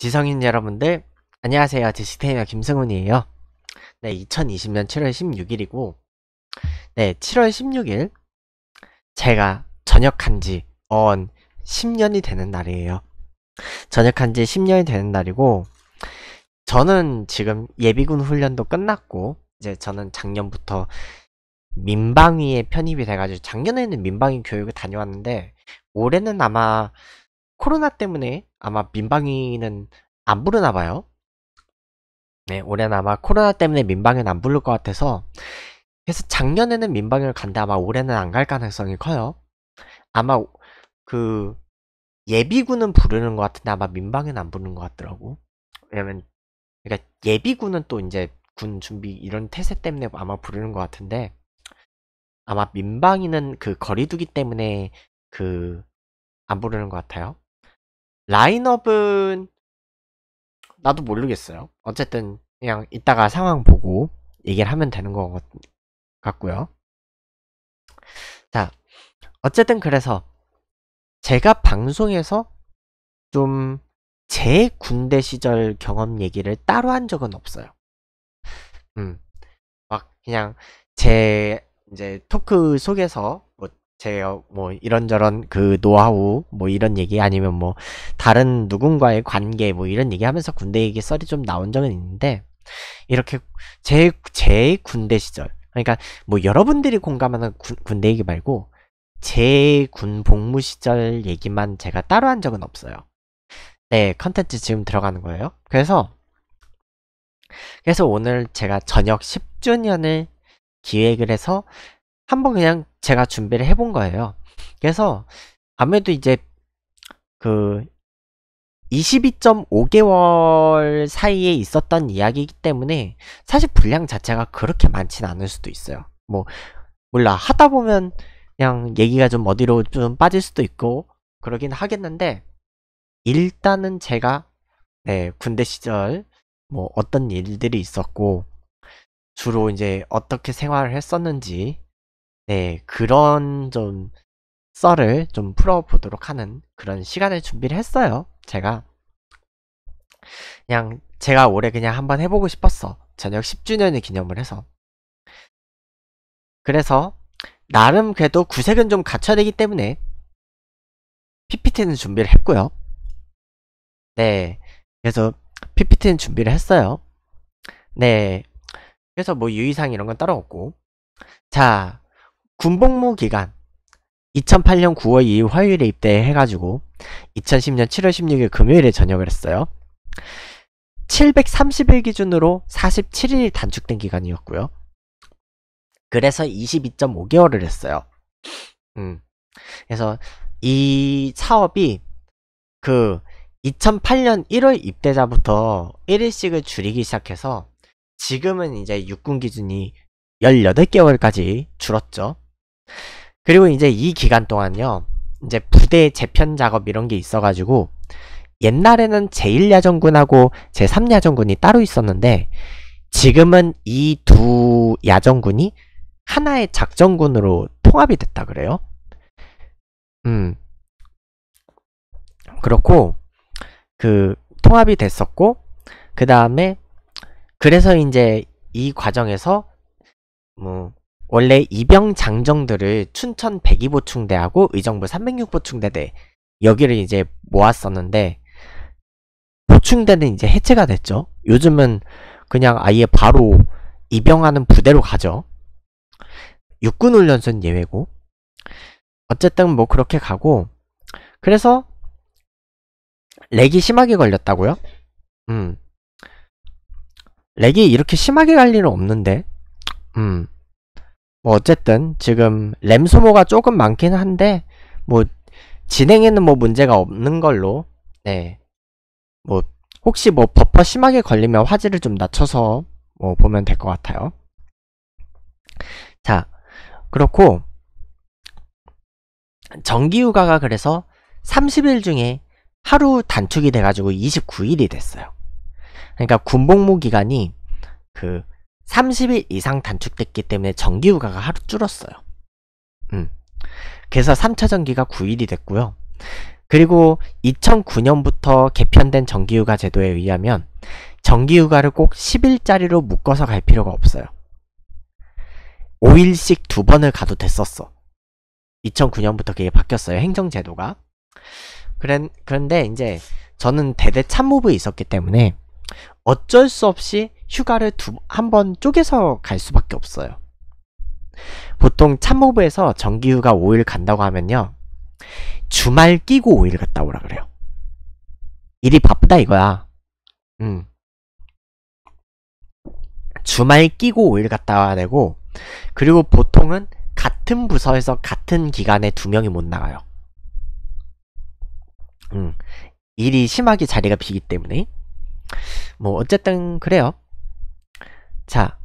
지성인 여러분들 안녕하세요 디스테이너 김승훈이에요 네 2020년 7월 16일이고 네 7월 16일 제가 전역한지 언 10년이 되는 날이에요 전역한지 10년이 되는 날이고 저는 지금 예비군 훈련도 끝났고 이제 저는 작년부터 민방위에 편입이 돼가지고 작년에는 민방위 교육을 다녀왔는데 올해는 아마 코로나 때문에 아마 민방위는 안 부르나 봐요. 네, 올해는 아마 코로나 때문에 민방위는 안 부를 것 같아서 그래서 작년에는 민방위를 간다 아마 올해는 안 갈 가능성이 커요. 아마 그 예비군은 부르는 것 같은데 아마 민방위는 안 부르는 것 같더라고. 왜냐면 그러니까 예비군은 또 이제 군 준비 이런 태세 때문에 아마 부르는 것 같은데 아마 민방위는 그 거리두기 때문에 그 안 부르는 것 같아요. 라인업은 나도 모르겠어요. 어쨌든 그냥 이따가 상황 보고 얘기를 하면 되는 것 같, 고요 자, 어쨌든 그래서 제가 방송에서 좀 제 군대 시절 경험 얘기를 따로 한 적은 없어요. 음, 막 그냥 제 이제 토크 속에서 뭐 제가 어, 뭐 이런저런 그 노하우 뭐 이런 얘기 아니면 뭐 다른 누군가의 관계 뭐 이런 얘기 하면서 군대 얘기 썰이 좀 나온 적은 있는데 이렇게 제, 제 군대 시절 그러니까 뭐 여러분들이 공감하는 구, 군대 얘기 말고 제 군 복무 시절 얘기만 제가 따로 한 적은 없어요 네 컨텐츠 지금 들어가는 거예요 그래서 그래서 오늘 제가 저녁 10주년을 기획을 해서 한번 그냥 제가 준비를 해본 거예요. 그래서 아무래도 이제 그 22.5개월 사이에 있었던 이야기이기 때문에 사실 분량 자체가 그렇게 많지는 않을 수도 있어요. 뭐 몰라 하다 보면 그냥 얘기가 좀 어디로 좀 빠질 수도 있고 그러긴 하겠는데 일단은 제가 네 군대 시절 뭐 어떤 일들이 있었고 주로 이제 어떻게 생활을 했었는지 네, 그런 좀 썰을 좀 풀어보도록 하는 그런 시간을 준비를 했어요. 제가. 그냥 제가 올해 그냥 한번 해보고 싶었어. 저녁 10주년을 기념을 해서. 그래서 나름 그래도 구색은 좀 갖춰야 되기 때문에 PPT는 준비를 했고요. 네. 그래서 PPT는 준비를 했어요. 네. 그래서 뭐 유의사항 이런 건 따로 없고. 자, 군복무 기간 2008년 9월 2일 화요일에 입대해가지고 2010년 7월 16일 금요일에 전역을 했어요. 730일 기준으로 47일 단축된 기간이었고요. 그래서 22.5개월을 했어요. 음. 그래서 이 사업이 그 2008년 1월 입대자부터 1일씩을 줄이기 시작해서 지금은 이제 육군 기준이 18개월까지 줄었죠. 그리고 이제 이 기간 동안요. 이제 부대 재편 작업 이런 게 있어가지고 옛날에는 제1야전군하고 제3야전군이 따로 있었는데 지금은 이 두 야전군이 하나의 작전군으로 통합이 됐다 그래요. 음. 그렇고 그 통합이 됐었고 그 다음에 그래서 이제 이 과정에서 뭐 원래 이병 장정들을 춘천 102보 충대하고 의정부 306보 충대대 여기를 이제 모았었는데 보충대는 이제 해체가 됐죠. 요즘은 그냥 아예 바로 입영하는 부대로 가죠. 육군 훈련소는 예외고 어쨌든 뭐 그렇게 가고 그래서 렉이 심하게 걸렸다고요? 음 렉이 이렇게 심하게 갈 일은 없는데 음뭐 어쨌든 지금 램 소모가 조금 많긴 한데 뭐 진행에는 뭐 문제가 없는 걸로 네뭐 혹시 뭐 버퍼 심하게 걸리면 화질을 좀 낮춰서 뭐 보면 될 것 같아요 자 그렇고 정기휴가가 그래서 30일 중에 하루 단축이 돼가지고 29일이 됐어요 그러니까 군복무 기간이 그 30일 이상 단축됐기 때문에 전기휴가가 하루 줄었어요. 음. 그래서 3차 전기가 9일이 됐고요. 그리고 2009년부터 개편된 전기휴가 제도에 의하면 전기휴가를꼭 10일짜리로 묶어서 갈 필요가 없어요. 5일씩 두 번을 가도 됐었어. 2009년부터 그게 바뀌었어요. 행정제도가. 그런, 그런데 이제 저는 대대 참모부에 있었기 때문에 어쩔 수 없이 휴가를 한번 쪼개서 갈 수밖에 없어요. 보통 참모부에서 정기휴가 5일 간다고 하면요. 주말 끼고 5일 갔다 오라 그래요. 일이 바쁘다 이거야. 음. 주말 끼고 5일 갔다 와야 되고, 그리고 보통은 같은 부서에서 같은 기간에 두 명이 못 나가요. 음. 일이 심하게 자리가 비기 때문에. 뭐, 어쨌든, 그래요. 자,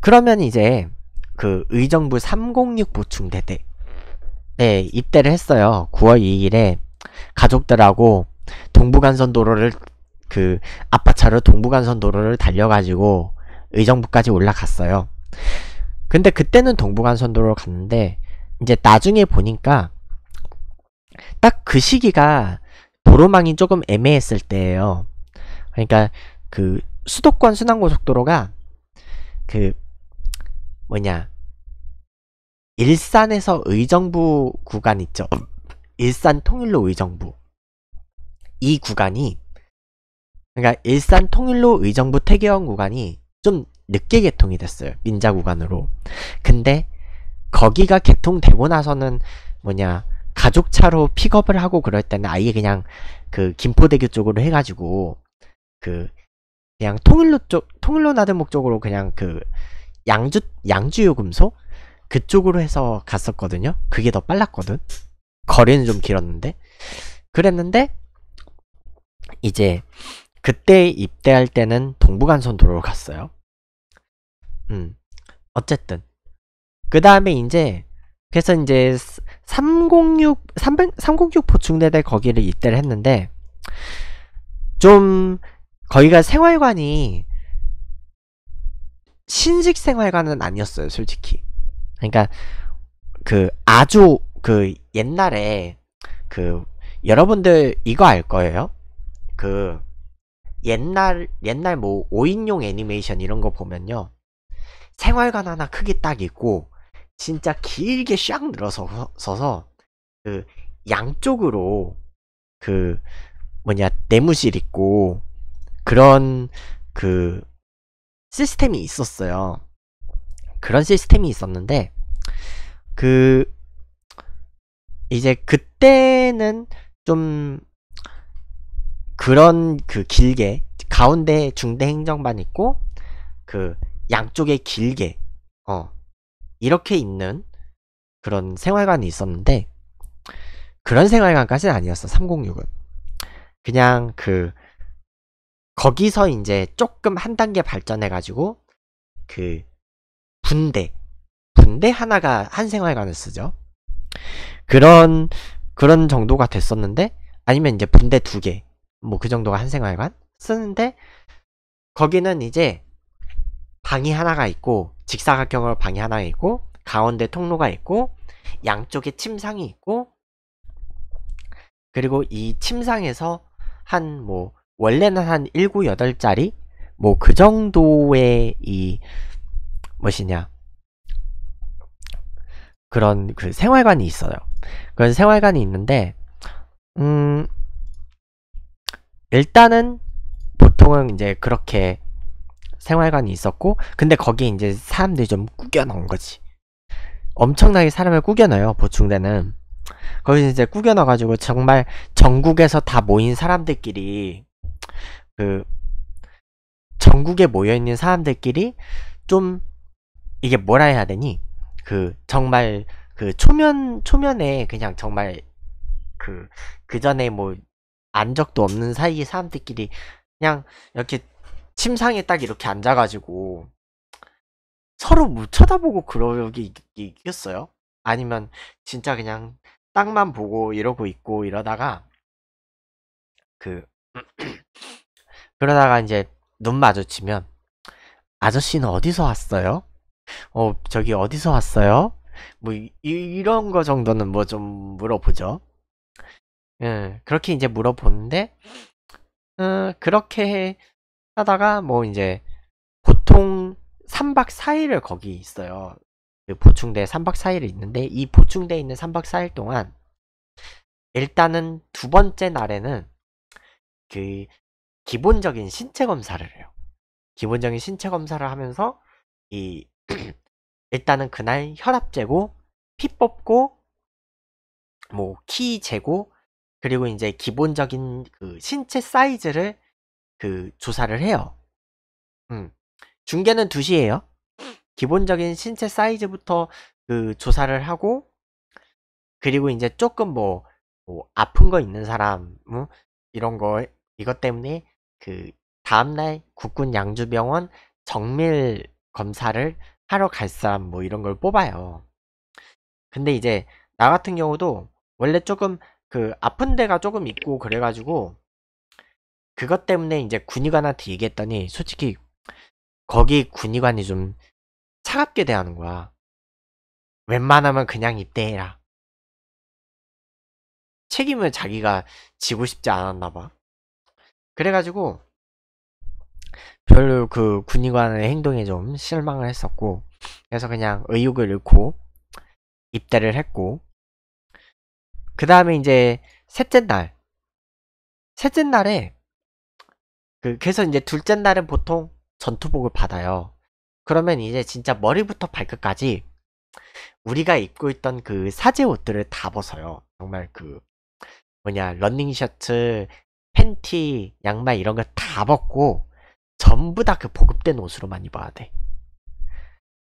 그러면 이제 그 의정부 306 보충대 때 네, 입대를 했어요. 9월 2일에 가족들하고 동부간선 도로를 그 아빠차로 동부간선 도로를 달려가지고 의정부까지 올라갔어요. 근데 그때는 동부간선 도로로 갔는데 이제 나중에 보니까 딱 그 시기가 도로망이 조금 애매했을 때예요. 그러니까 그 수도권 순환고속도로가 그 뭐냐 일산에서 의정부 구간 있죠. 일산 통일로 의정부 이 구간이 그러니까 일산 통일로 의정부 태계원 구간이 좀 늦게 개통이 됐어요. 민자 구간으로. 근데 거기가 개통되고 나서는 뭐냐 가족차로 픽업을 하고 그럴 때는 아예 그냥 그 김포대교 쪽으로 해가지고 그 그냥 통일로 쪽 통일로 나들 목적으로 그냥 그 양주 양주 요금소 그쪽으로 해서 갔었거든요. 그게 더 빨랐거든. 거리는 좀 길었는데 그랬는데 이제 그때 입대할 때는 동부간선도로로 갔어요. 음 어쨌든 그 다음에 이제 그래서 이제 306 306 보충대대 거기를 입대를 했는데 좀 거기가 생활관이 신식 생활관은 아니었어요, 솔직히. 그러니까 그 아주 그 옛날에 그 여러분들 이거 알 거예요. 그 옛날 옛날 뭐 5인용 애니메이션 이런 거 보면요. 생활관 하나 크게 딱 있고 진짜 길게 샥 늘어서 서서 그 양쪽으로 그 뭐냐 내무실 있고 그런 그 시스템이 있었어요. 그런 시스템이 있었는데 그 이제 그때는 좀 그런 그 길게 가운데 중대 행정반 있고 그 양쪽에 길게 어 이렇게 있는 그런 생활관이 있었는데 그런 생활관까지는 아니었어 306은 그냥 그 거기서 이제 조금 한 단계 발전해가지고 그 분대 분대 하나가 한생활관을 쓰죠. 그런 그런 정도가 됐었는데 아니면 이제 분대 두 개 뭐 그 정도가 한생활관 쓰는데 거기는 이제 방이 하나가 있고 직사각형으로 방이 하나 있고 가운데 통로가 있고 양쪽에 침상이 있고 그리고 이 침상에서 한뭐 원래는 한 198짜리 뭐 그 정도의 이뭐시냐 그런 그 생활관이 있어요. 그런 생활관이 있는데 음 일단은 보통은 이제 그렇게 생활관이 있었고 근데 거기에 이제 사람들이 좀 꾸겨 넣은 거지. 엄청나게 사람을 꾸겨 넣어요 보충대는. 거기서 이제 꾸겨 넣어가지고 정말 전국에서 다 모인 사람들끼리 그 전국에 모여 있는 사람들끼리 좀 이게 뭐라 해야 되니 그 정말 그 초면 초면에 그냥 정말 그그 전에 뭐 안적도 없는 사이에 사람들끼리 그냥 이렇게 침상에 딱 이렇게 앉아가지고 서로 못 쳐다보고 그러기 있겠어요? 아니면 진짜 그냥 땅만 보고 이러고 있고 이러다가 그 그러다가 이제 눈 마주치면 아저씨는 어디서 왔어요? 어 저기 어디서 왔어요? 뭐 이, 이런 거 정도는 뭐 좀 물어보죠. 예, 그렇게 이제 물어보는데 어, 그렇게 하다가 뭐 이제 보통 3박 4일을 거기 있어요. 그보충대 3박 4일이 있는데 이 보충대에 있는 3박 4일 동안 일단은 두 번째 날에는 그 기본적인 신체 검사를 해요. 기본적인 신체 검사를 하면서 이 일단은 그날 혈압 재고, 피 뽑고, 뭐 키 재고, 그리고 이제 기본적인 그 신체 사이즈를 그 조사를 해요. 음. 중계는 2시에요. 기본적인 신체 사이즈부터 그 조사를 하고 그리고 이제 조금 뭐, 뭐 아픈 거 있는 사람 뭐 이런 거 이것 때문에 그 다음날 국군 양주병원 정밀 검사를 하러 갈 사람 뭐 이런 걸 뽑아요. 근데 이제 나 같은 경우도 원래 조금 그 아픈 데가 조금 있고 그래가지고 그것 때문에 이제 군의관한테 얘기했더니 솔직히 거기 군의관이 좀 차갑게 대하는 거야. 웬만하면 그냥 입대해라. 책임을 자기가 지고 싶지 않았나 봐. 그래가지고 별로 그 군의관의 행동에 좀 실망을 했었고 그래서 그냥 의욕을 잃고 입대를 했고 그 다음에 이제 셋째 날 셋째 날에 그 그래서 이제 둘째 날은 보통 전투복을 받아요 그러면 이제 진짜 머리부터 발끝까지 우리가 입고 있던 그 사제 옷들을 다 벗어요 정말 그 뭐냐 런닝 셔츠 팬티, 양말 이런 걸 다 벗고 전부 다 그 보급된 옷으로만 입어야 돼.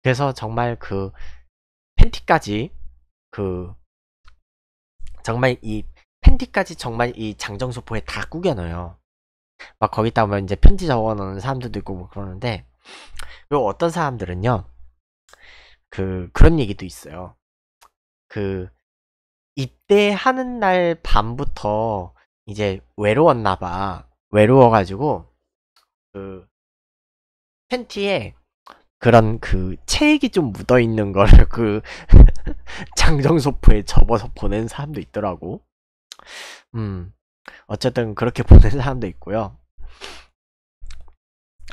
그래서 정말 그 팬티까지 그 정말 이 팬티까지 정말 이 장정소포에 다 꾸겨 넣어요. 막 거기다 보면 이제 편지 적어 놓는 사람들도 있고 뭐 그러는데 그리고 어떤 사람들은요 그 그런 얘기도 있어요. 그 입대하는 날 밤부터 이제 외로웠나봐. 외로워가지고, 그, 팬티에 그런 그 체액이 좀 묻어있는 거를 그 장정소포에 접어서 보낸 사람도 있더라고. 음, 어쨌든 그렇게 보낸 사람도 있고요.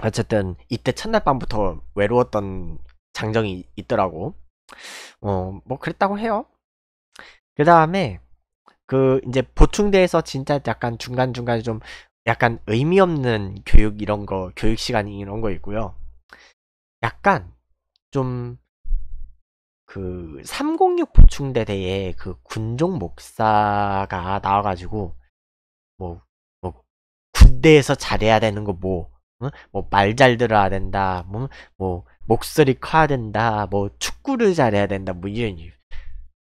어쨌든 이때 첫날 밤부터 외로웠던 장정이 있더라고. 어, 뭐 그랬다고 해요. 그 다음에 그 이제 보충대에서 진짜 약간 중간중간에 좀 약간 의미 없는 교육 이런 거, 교육 시간 이런 거 있고요. 약간 좀 그 306 보충대 대에 그 군종 목사가 나와가지고 뭐, 뭐 군대에서 잘해야 되는 거 뭐, 응? 뭐말 잘 들어야 된다, 뭐, 뭐 목소리 커야 된다, 뭐 축구를 잘해야 된다, 뭐 이런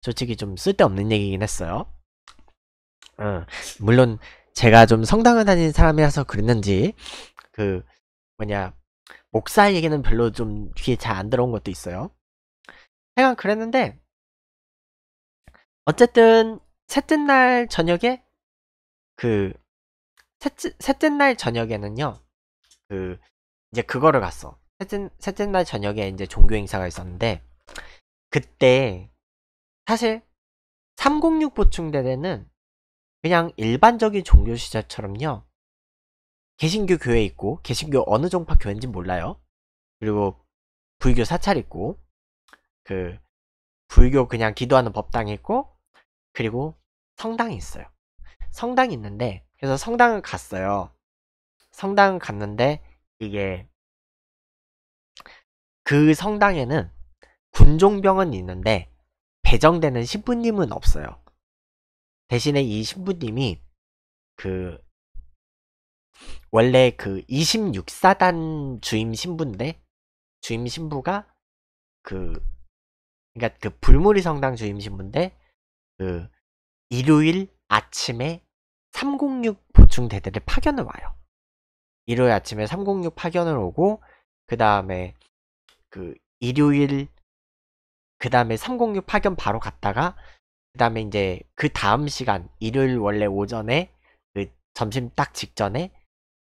솔직히 좀 쓸데없는 얘기긴 했어요. 어, 물론 제가 좀 성당을 다니는 사람이라서 그랬는지 그 뭐냐 목사 얘기는 별로 좀 귀에 잘 안 들어온 것도 있어요. 하여간 그랬는데 어쨌든 셋째 날 저녁에 그 셋째, 셋째 날 저녁에는요 그 이제 그거를 갔어. 셋째, 셋째 날 저녁에 이제 종교 행사가 있었는데 그때 사실 306 보충대대는 그냥 일반적인 종교 시절처럼요. 개신교 교회 있고 개신교 어느 종파 교회인지 몰라요. 그리고 불교 사찰 있고 그 불교 그냥 기도하는 법당이 있고 그리고 성당이 있어요. 성당이 있는데 그래서 성당을 갔어요. 성당을 갔는데 이게 그 성당에는 군종병은 있는데 배정되는 신부님은 없어요. 대신에 이 신부님이 그 원래 그 26사단 주임 신부인데 주임 신부가 그 그러니까 그 불무리 성당 주임 신부인데 그 일요일 아침에 306 보충 대대를 파견을 와요. 일요일 아침에 306 파견을 오고 그 다음에 그 일요일 그 다음에 306 파견 바로 갔다가 그 다음에 이제 그 다음 시간 일요일 원래 오전에 그 점심 딱 직전에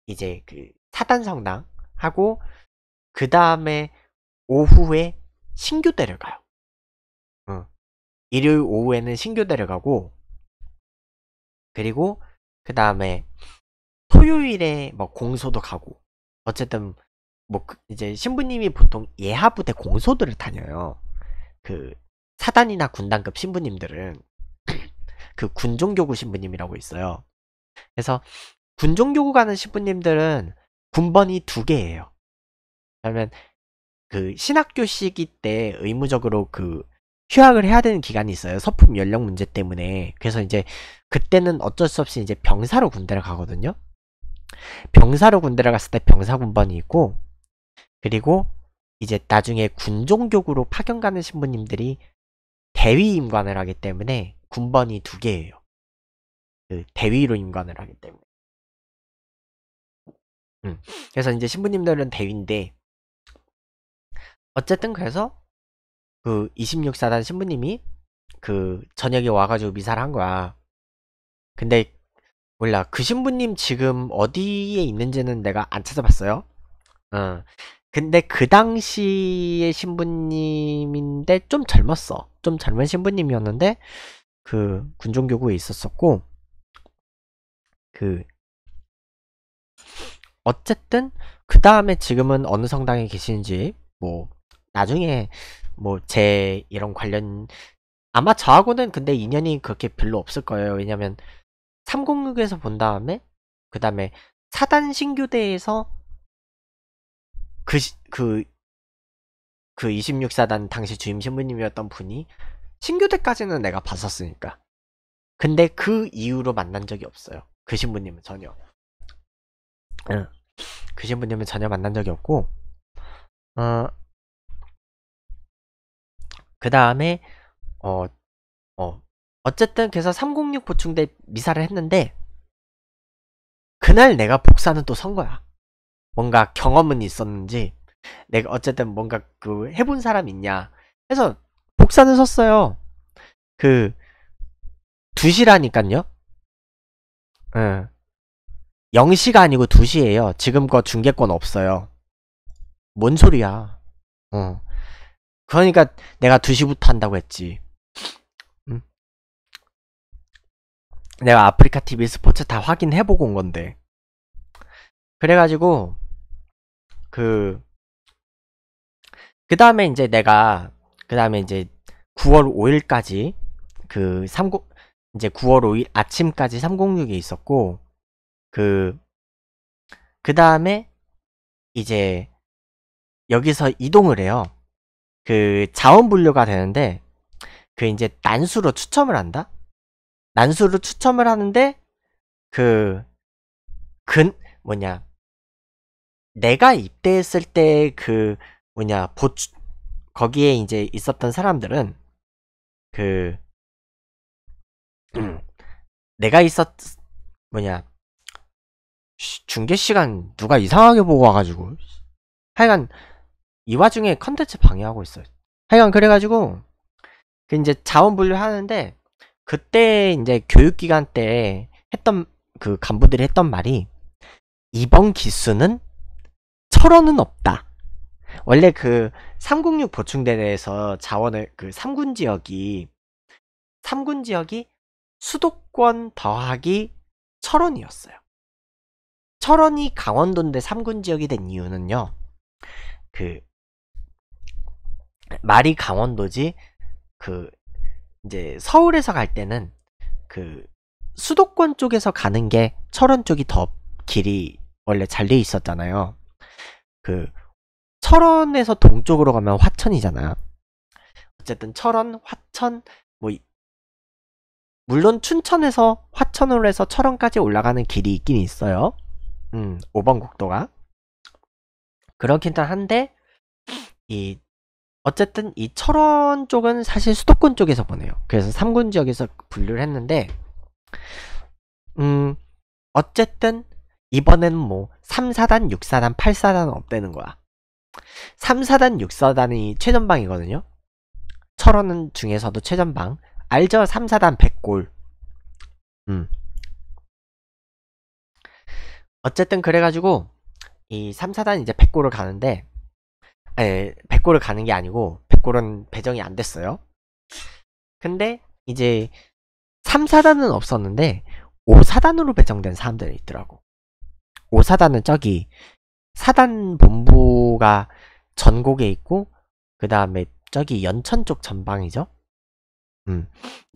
이제 그 사단 성당 하고 그 다음에 오후에 신교대를 가요. 응. 어. 일요일 오후에는 신교대를 가고 그리고 그 다음에 토요일에 뭐 공소도 가고 어쨌든 뭐 그 이제 신부님이 보통 예하부대 공소들을 다녀요. 그 사단이나 군단급 신부님들은 그 군종교구 신부님이라고 있어요. 그래서 군종교구 가는 신부님들은 군번이 두 개예요. 그러면 그 신학교 시기 때 의무적으로 그 휴학을 해야 되는 기간이 있어요. 서품 연령 문제 때문에. 그래서 이제 그때는 어쩔 수 없이 이제 병사로 군대를 가거든요. 병사로 군대를 갔을 때 병사군번이 있고 그리고 이제 나중에 군종교구로 파견 가는 신부님들이 대위 임관을 하기 때문에 군번이 두 개예요. 그 대위로 임관을 하기 때문에. 음. 그래서 이제 신부님들은 대위인데 어쨌든 그래서 그 26사단 신부님이 그 저녁에 와가지고 미사를 한 거야. 근데 몰라 그 신부님 지금 어디에 있는지는 내가 안 찾아봤어요. 어. 근데 그 당시의 신부님인데 좀 젊었어. 좀 젊은 신부님이었는데 그 군종교구에 있었었고 그 어쨌든 그 다음에 지금은 어느 성당에 계시는지 뭐 나중에 뭐 제 이런 관련 아마 저하고는 근데 인연이 그렇게 별로 없을 거예요. 왜냐면 306에서 본 다음에 그 다음에 사단 신교대에서 그, 그, 그, 그 26사단 당시 주임 신부님이었던 분이 신교대까지는 내가 봤었으니까. 근데 그 이후로 만난 적이 없어요. 그 신부님은 전혀. 그 신부님은 전혀 만난 적이 없고, 어, 그 다음에, 어, 어, 어쨌든 그래서 306 보충대 미사를 했는데, 그날 내가 복사는 또 선 거야. 뭔가 경험은 있었는지 내가 어쨌든 뭔가 그 해본 사람 있냐 해서 복사는 썼어요. 그2시라니깐요 응. 예. 0시가 아니고 2시에요지금거 중계권 없어요. 뭔 소리야. 어. 그러니까 내가 2시부터 한다고 했지. 음? 내가 아프리카 TV 스포츠 다 확인해보고 온 건데. 그래가지고 그, 그 다음에 이제 내가, 그 다음에 이제 9월 5일까지 그 30, 이제 9월 5일 아침까지 306이 있었고, 그, 그 다음에 이제 여기서 이동을 해요. 그 자원 분류가 되는데, 그 이제 난수로 추첨을 한다? 난수로 추첨을 하는데, 그, 근, 뭐냐, 내가 입대했을 때 그 뭐냐 보 거기에 이제 있었던 사람들은 그 내가 있었 뭐냐 중계 시간 누가 이상하게 보고 와가지고 하여간 이 와중에 컨텐츠 방해하고 있어요. 하여간 그래가지고 그 이제 자원 분류하는데 그때 이제 교육기관 때 했던 그 간부들이 했던 말이 이번 기수는 철원은 없다. 원래 그 306 보충대대에서 자원을 그 3군 지역이 3군 지역이 수도권 더하기 철원이었어요. 철원이 강원도인데 3군 지역이 된 이유는요. 그 말이 강원도지 그 이제 서울에서 갈 때는 그 수도권 쪽에서 가는 게 철원 쪽이 더 길이 원래 잘돼 있었잖아요. 그 철원에서 동쪽으로 가면 화천이잖아. 어쨌든 철원, 화천, 뭐 물론 춘천에서 화천으로 해서 철원까지 올라가는 길이 있긴 있어요. 음, 5번 국도가 그렇긴 한데 이 어쨌든 이 철원 쪽은 사실 수도권 쪽에서 보내요. 그래서 3군 지역에서 분류를 했는데 음 어쨌든 이번에는 뭐 3, 사단 6, 사단 8, 사단 없대는 거야. 3, 사단 6, 사단이 최전방이거든요. 철원은 중에서도 최전방. 알죠? 3, 사단 100골. 음. 어쨌든 그래가지고 이 3, 사단 이제 100골을 가는데 에, 100골을 가는 게 아니고 100골은 배정이 안 됐어요. 근데 이제 3, 사단은 없었는데 5, 사단으로 배정된 사람들이 있더라고. 오사다는 저기 사단 본부가 전곡에 있고 그 다음에 저기 연천 쪽 전방이죠. 음,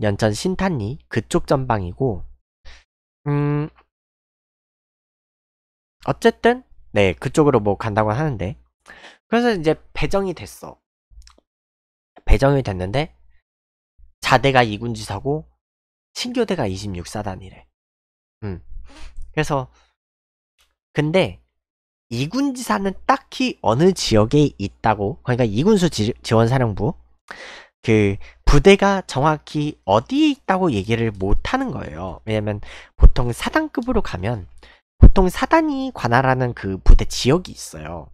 연천 신탄리 그쪽 전방이고 음 어쨌든 네 그쪽으로 뭐 간다고 하는데 그래서 이제 배정이 됐어. 배정이 됐는데 자대가 2군지사고 신교대가 26사단이래. 음 그래서 근데 이군지사는 딱히 어느 지역에 있다고 그러니까 이군수 지, 원사령부그 부대가 정확히 어디에 있다고 얘기를 못하는 거예요. 왜냐면 보통 사단급으로 가면 보통 사단이 관할하는 그 부대 지역이 있어요.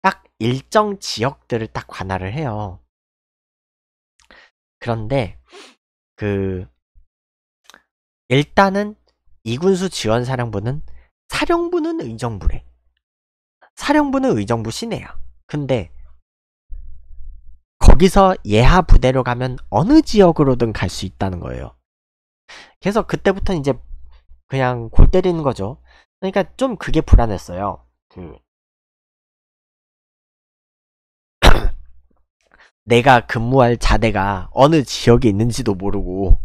딱 일정 지역들을 딱 관할을 해요. 그런데 그 일단은 이군수 지원사령부는 사령부는 의정부래. 사령부는 의정부 시내야. 근데 거기서 예하 부대로 가면 어느 지역으로든 갈 수 있다는 거예요. 그래서 그때부터 이제 그냥 골 때리는 거죠. 그러니까 좀 그게 불안했어요. 그 내가 근무할 자대가 어느 지역에 있는지도 모르고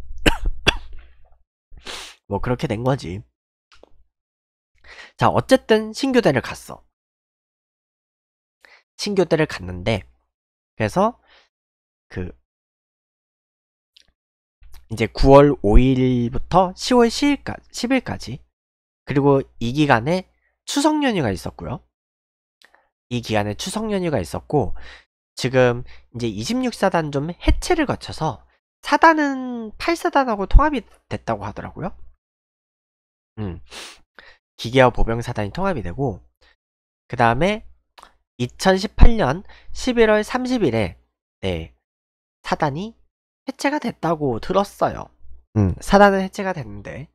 뭐 그렇게 된 거지. 자, 어쨌든 신교대를 갔어. 신교대를 갔는데, 그래서, 그, 이제 9월 5일부터 10월 10일까지, 10일까지, 그리고 이 기간에 추석 연휴가 있었고요. 이 기간에 추석 연휴가 있었고, 지금 이제 26사단 좀 해체를 거쳐서 사단은 8사단하고 통합이 됐다고 하더라고요. 음. 기계와 보병사단이 통합이 되고 그 다음에 2018년 11월 30일에 네, 사단이 해체가 됐다고 들었어요. 음. 사단은 해체가 됐는데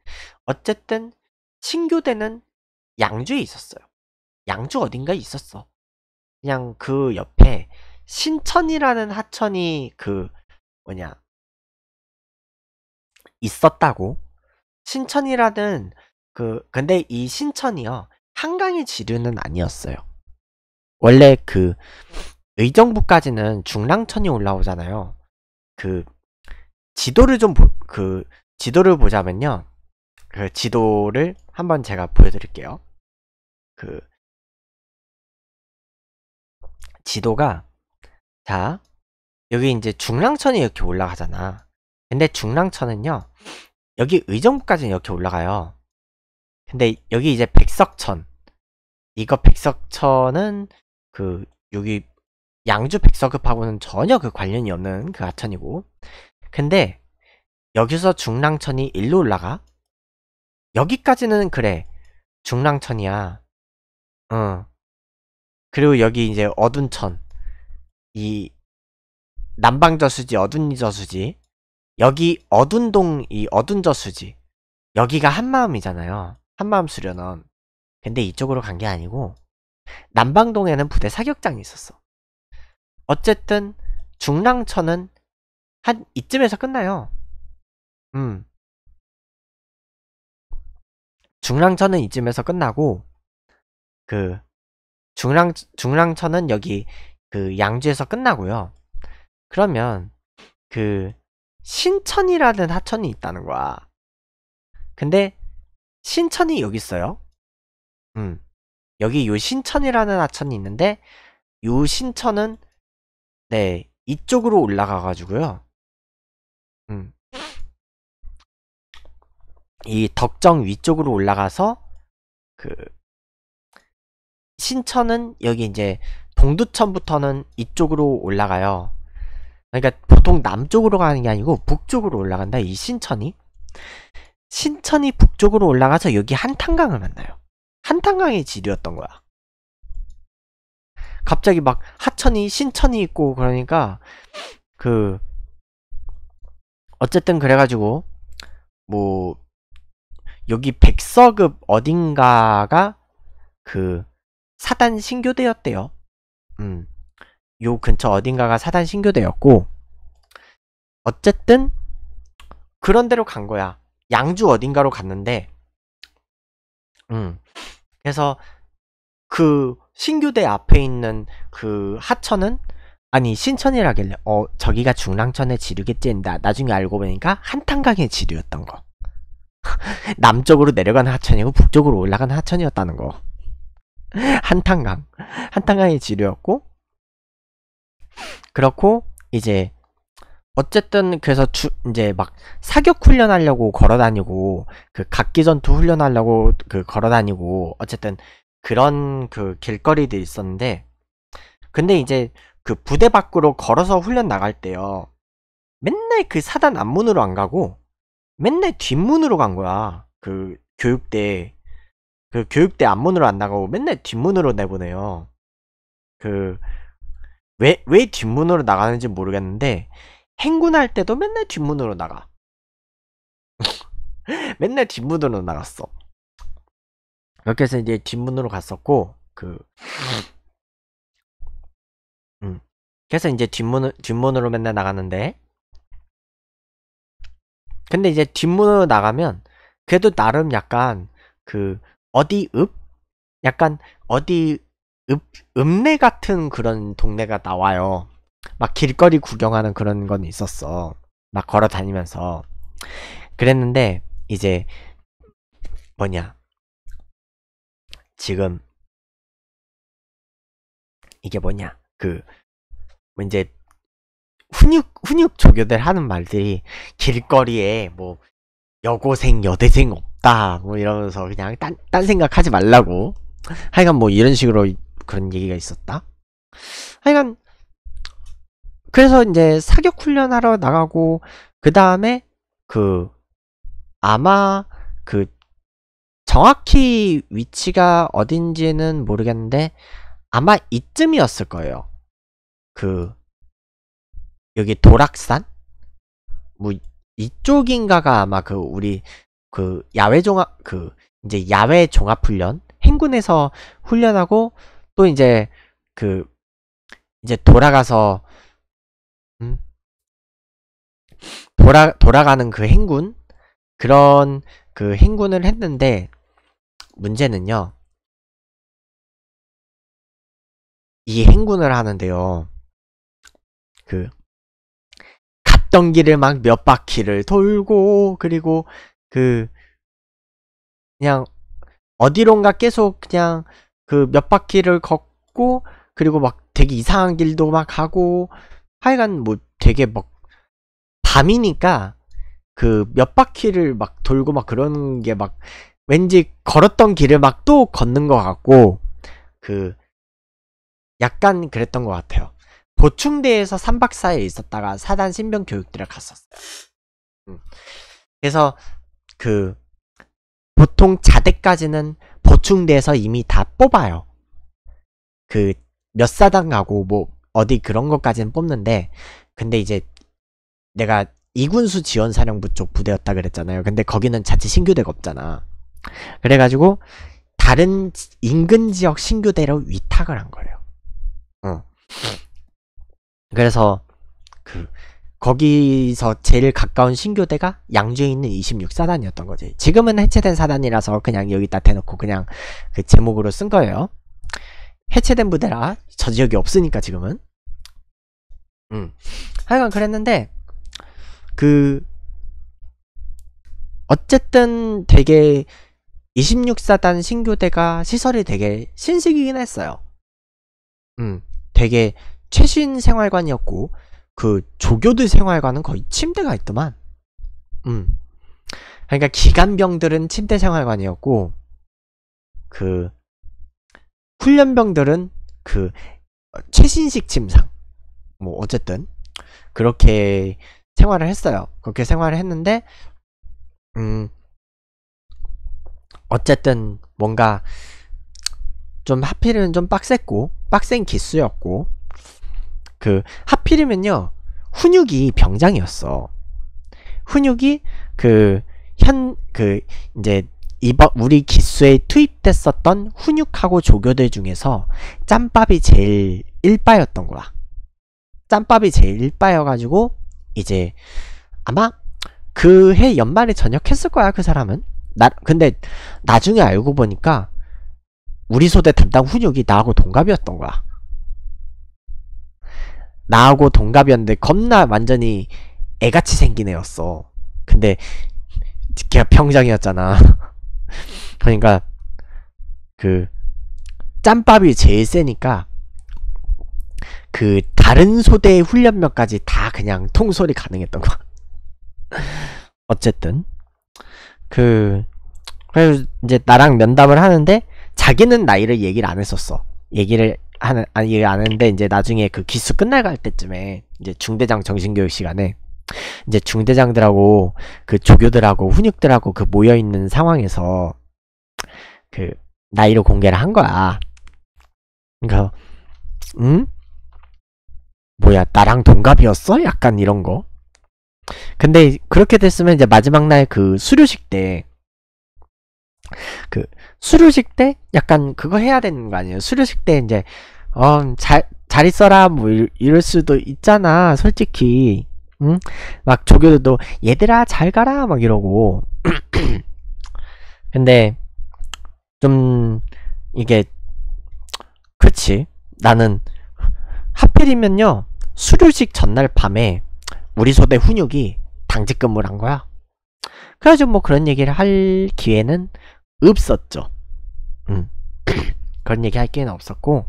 어쨌든 신교대는 양주에 있었어요. 양주 어딘가에 있었어. 그냥 그 옆에 신천이라는 하천이 그 뭐냐 있었다고 신천이라는 그 근데 이 신천이요 한강의 지류는 아니었어요. 원래 그 의정부까지는 중랑천이 올라오잖아요. 그 지도를 좀 그 지도를 보자면요. 그 지도를 한번 제가 보여드릴게요. 그 지도가 자 여기 이제 중랑천이 이렇게 올라가잖아. 근데 중랑천은요 여기 의정부까지는 이렇게 올라가요. 근데 여기 이제 백석천 이거 백석천은 그 여기 양주 백석읍하고는 전혀 그 관련이 없는 그 하천이고 근데 여기서 중랑천이 일로 올라가 여기까지는 그래 중랑천이야 응 어. 그리고 여기 이제 어둔천 이 남방저수지 어둔저수지 여기 어둔동 이 어둔저수지 여기가 한마음이잖아요 한마음 수련원. 근데 이쪽으로 간 게 아니고 남방동에는 부대 사격장이 있었어. 어쨌든 중랑천은 한 이쯤에서 끝나요. 음. 중랑천은 이쯤에서 끝나고 그 중랑 중랑천은 여기 그 양주에서 끝나고요. 그러면 그 신천이라는 하천이 있다는 거야. 근데 신천이 여기 있어요. 음. 여기 요신천이라는 하천이 있는데 요신천은 네, 이쪽으로 올라가 가지고요. 음. 이 덕정 위쪽으로 올라가서 그 신천은 여기 이제 동두천부터는 이쪽으로 올라가요. 그러니까 보통 남쪽으로 가는 게 아니고 북쪽으로 올라간다. 이 신천이. 신천이 북쪽으로 올라가서 여기 한탄강을 만나요. 한탄강의 지류였던 거야. 갑자기 막 하천이 신천이 있고 그러니까 그 어쨌든 그래가지고 뭐 여기 백서급 어딘가가 그 사단 신교대였대요. 음, 요 근처 어딘가가 사단 신교대였고 어쨌든 그런 대로간 거야. 양주 어딘가로 갔는데, 음, 그래서 그 신규대 앞에 있는 그 하천은 아니 신천이라길래 어 저기가 중랑천의 지류게지인다 나중에 알고 보니까 한탄강의 지류였던 거 남쪽으로 내려가는 하천이고 북쪽으로 올라가는 하천이었다는 거 한탄강 한탄강의 지류였고 그렇고 이제 어쨌든 그래서 주, 이제 막 사격 훈련하려고 걸어다니고 그 각기 전투 훈련하려고 그 걸어다니고 어쨌든 그런 그길거리도 있었는데 근데 이제 그 부대 밖으로 걸어서 훈련 나갈 때요 맨날 그 사단 앞문으로 안 가고 맨날 뒷문으로 간 거야 그 교육대 그 교육대 앞문으로 안 나가고 맨날 뒷문으로 내보내요 그 왜 왜 뒷문으로 나가는지 모르겠는데 행군할 때도 맨날 뒷문으로 나가. 맨날 뒷문으로 나갔어. 그렇게 해서 이제 뒷문으로 갔었고, 그, 음. 그래서 이제 뒷문, 뒷문으로 맨날 나갔는데 근데 이제 뒷문으로 나가면, 그래도 나름 약간, 그, 어디 읍? 약간, 어디 읍, 읍내 같은 그런 동네가 나와요. 막 길거리 구경하는 그런 건 있었어. 막 걸어 다니면서. 그랬는데, 이제, 뭐냐. 지금, 이게 뭐냐. 그, 뭐 이제, 훈육, 훈육 조교들 하는 말들이 길거리에 뭐, 여고생, 여대생 없다. 뭐 이러면서 그냥 딴, 딴 생각 하지 말라고. 하여간 뭐 이런 식으로 그런 얘기가 있었다. 하여간 그래서 이제 사격 훈련하러 나가고 그 다음에 그 아마 그 정확히 위치가 어딘지는 모르겠는데 아마 이쯤이었을 거예요. 그 여기 도락산 뭐 이쪽인가가 아마 그 우리 그 야외 종합 그 이제 야외 종합 훈련 행군에서 훈련하고 또 이제 그 이제 돌아가서 음? 돌아 돌아가는 그 행군 그런 그 행군을 했는데 문제는요. 이 행군을 하는데요. 그 갔던 길을 막 몇 바퀴를 돌고 그리고 그 그냥 어디론가 계속 그냥 그 몇 바퀴를 걷고 그리고 막 되게 이상한 길도 막 가고 하여간 뭐 되게 막 밤이니까 그 몇 바퀴를 막 돌고 막 그런 게 막 왠지 걸었던 길을 막 또 걷는 것 같고 그 약간 그랬던 것 같아요. 보충대에서 3박 4일 있었다가 사단 신병 교육대를 갔었어요. 음. 그래서 그 보통 자대까지는 보충대에서 이미 다 뽑아요. 그 몇 사단 가고 뭐 어디 그런 것까지는 뽑는데 근데 이제 내가 이군수 지원 사령부 쪽 부대였다 그랬잖아요. 근데 거기는 자체 신규대가 없잖아. 그래가지고 다른 인근 지역 신규대로 위탁을 한 거예요. 어. 그래서 그 거기서 제일 가까운 신교대가 양주에 있는 26사단이었던 거지. 지금은 해체된 사단이라서 그냥 여기다 대놓고 그냥 그 제목으로 쓴 거예요. 해체된 부대라 저 지역이 없으니까 지금은 음. 하여간 그랬는데 그 어쨌든 되게 26사단 신교대가 시설이 되게 신식이긴 했어요. 음, 되게 최신 생활관이었고 그 조교들 생활관은 거의 침대가 있더만. 음. 그러니까 기간병들은 침대 생활관이었고 그 훈련병들은 그 어, 최신식 침상 뭐 어쨌든 그렇게 생활을 했어요. 그렇게 생활을 했는데 음 어쨌든 뭔가 좀하필은좀 빡셌고 빡센 기수였고 그 하필이면요 훈육이 병장이었어 훈육이 그 현그 그 이제 이번 우리 기수에 투입됐었던 훈육하고 조교들 중에서 짬밥이 제일 일바였던 거야. 짬밥이 제일 일바여가지고 이제 아마 그 해 연말에 전역했을 거야 그 사람은. 나 근데 나중에 알고 보니까 우리 소대 담당 훈육이 나하고 동갑이었던 거야. 나하고 동갑이었는데 겁나 완전히 애같이 생긴 애였어. 근데 걔가 평장이었잖아. 그러니까 그 짬밥이 제일 세니까 그 다른 소대의 훈련면까지 다 그냥 통솔이 가능했던 거야. 어쨌든 그 그래서 이제 나랑 면담을 하는데 자기는 나이를 얘기를 안 했었어. 얘기를 하는 아니 얘기 안 했는데 이제 나중에 그 기수 끝날 갈 때쯤에 이제 중대장 정신교육 시간에 이제 중대장들하고 그 조교들하고 훈육들하고 그 모여있는 상황에서 그 나이로 공개를 한 거야. 그러니까 응? 뭐야 나랑 동갑이었어? 약간 이런 거. 근데 그렇게 됐으면 이제 마지막 날 그 수료식 때 그 수료식 때 약간 그거 해야 되는 거 아니에요? 수료식 때 이제 어잘잘 잘 있어라 뭐 이럴 수도 있잖아 솔직히 응? 막 조교들도 얘들아 잘 가라 막 이러고 근데 좀 이게 그치 나는 하필이면요 수료식 전날 밤에 우리 소대 훈육이 당직 근무를 한 거야 그래가지고 뭐 그런 얘기를 할 기회는 없었죠 음. 그런 얘기 할 기회는 없었고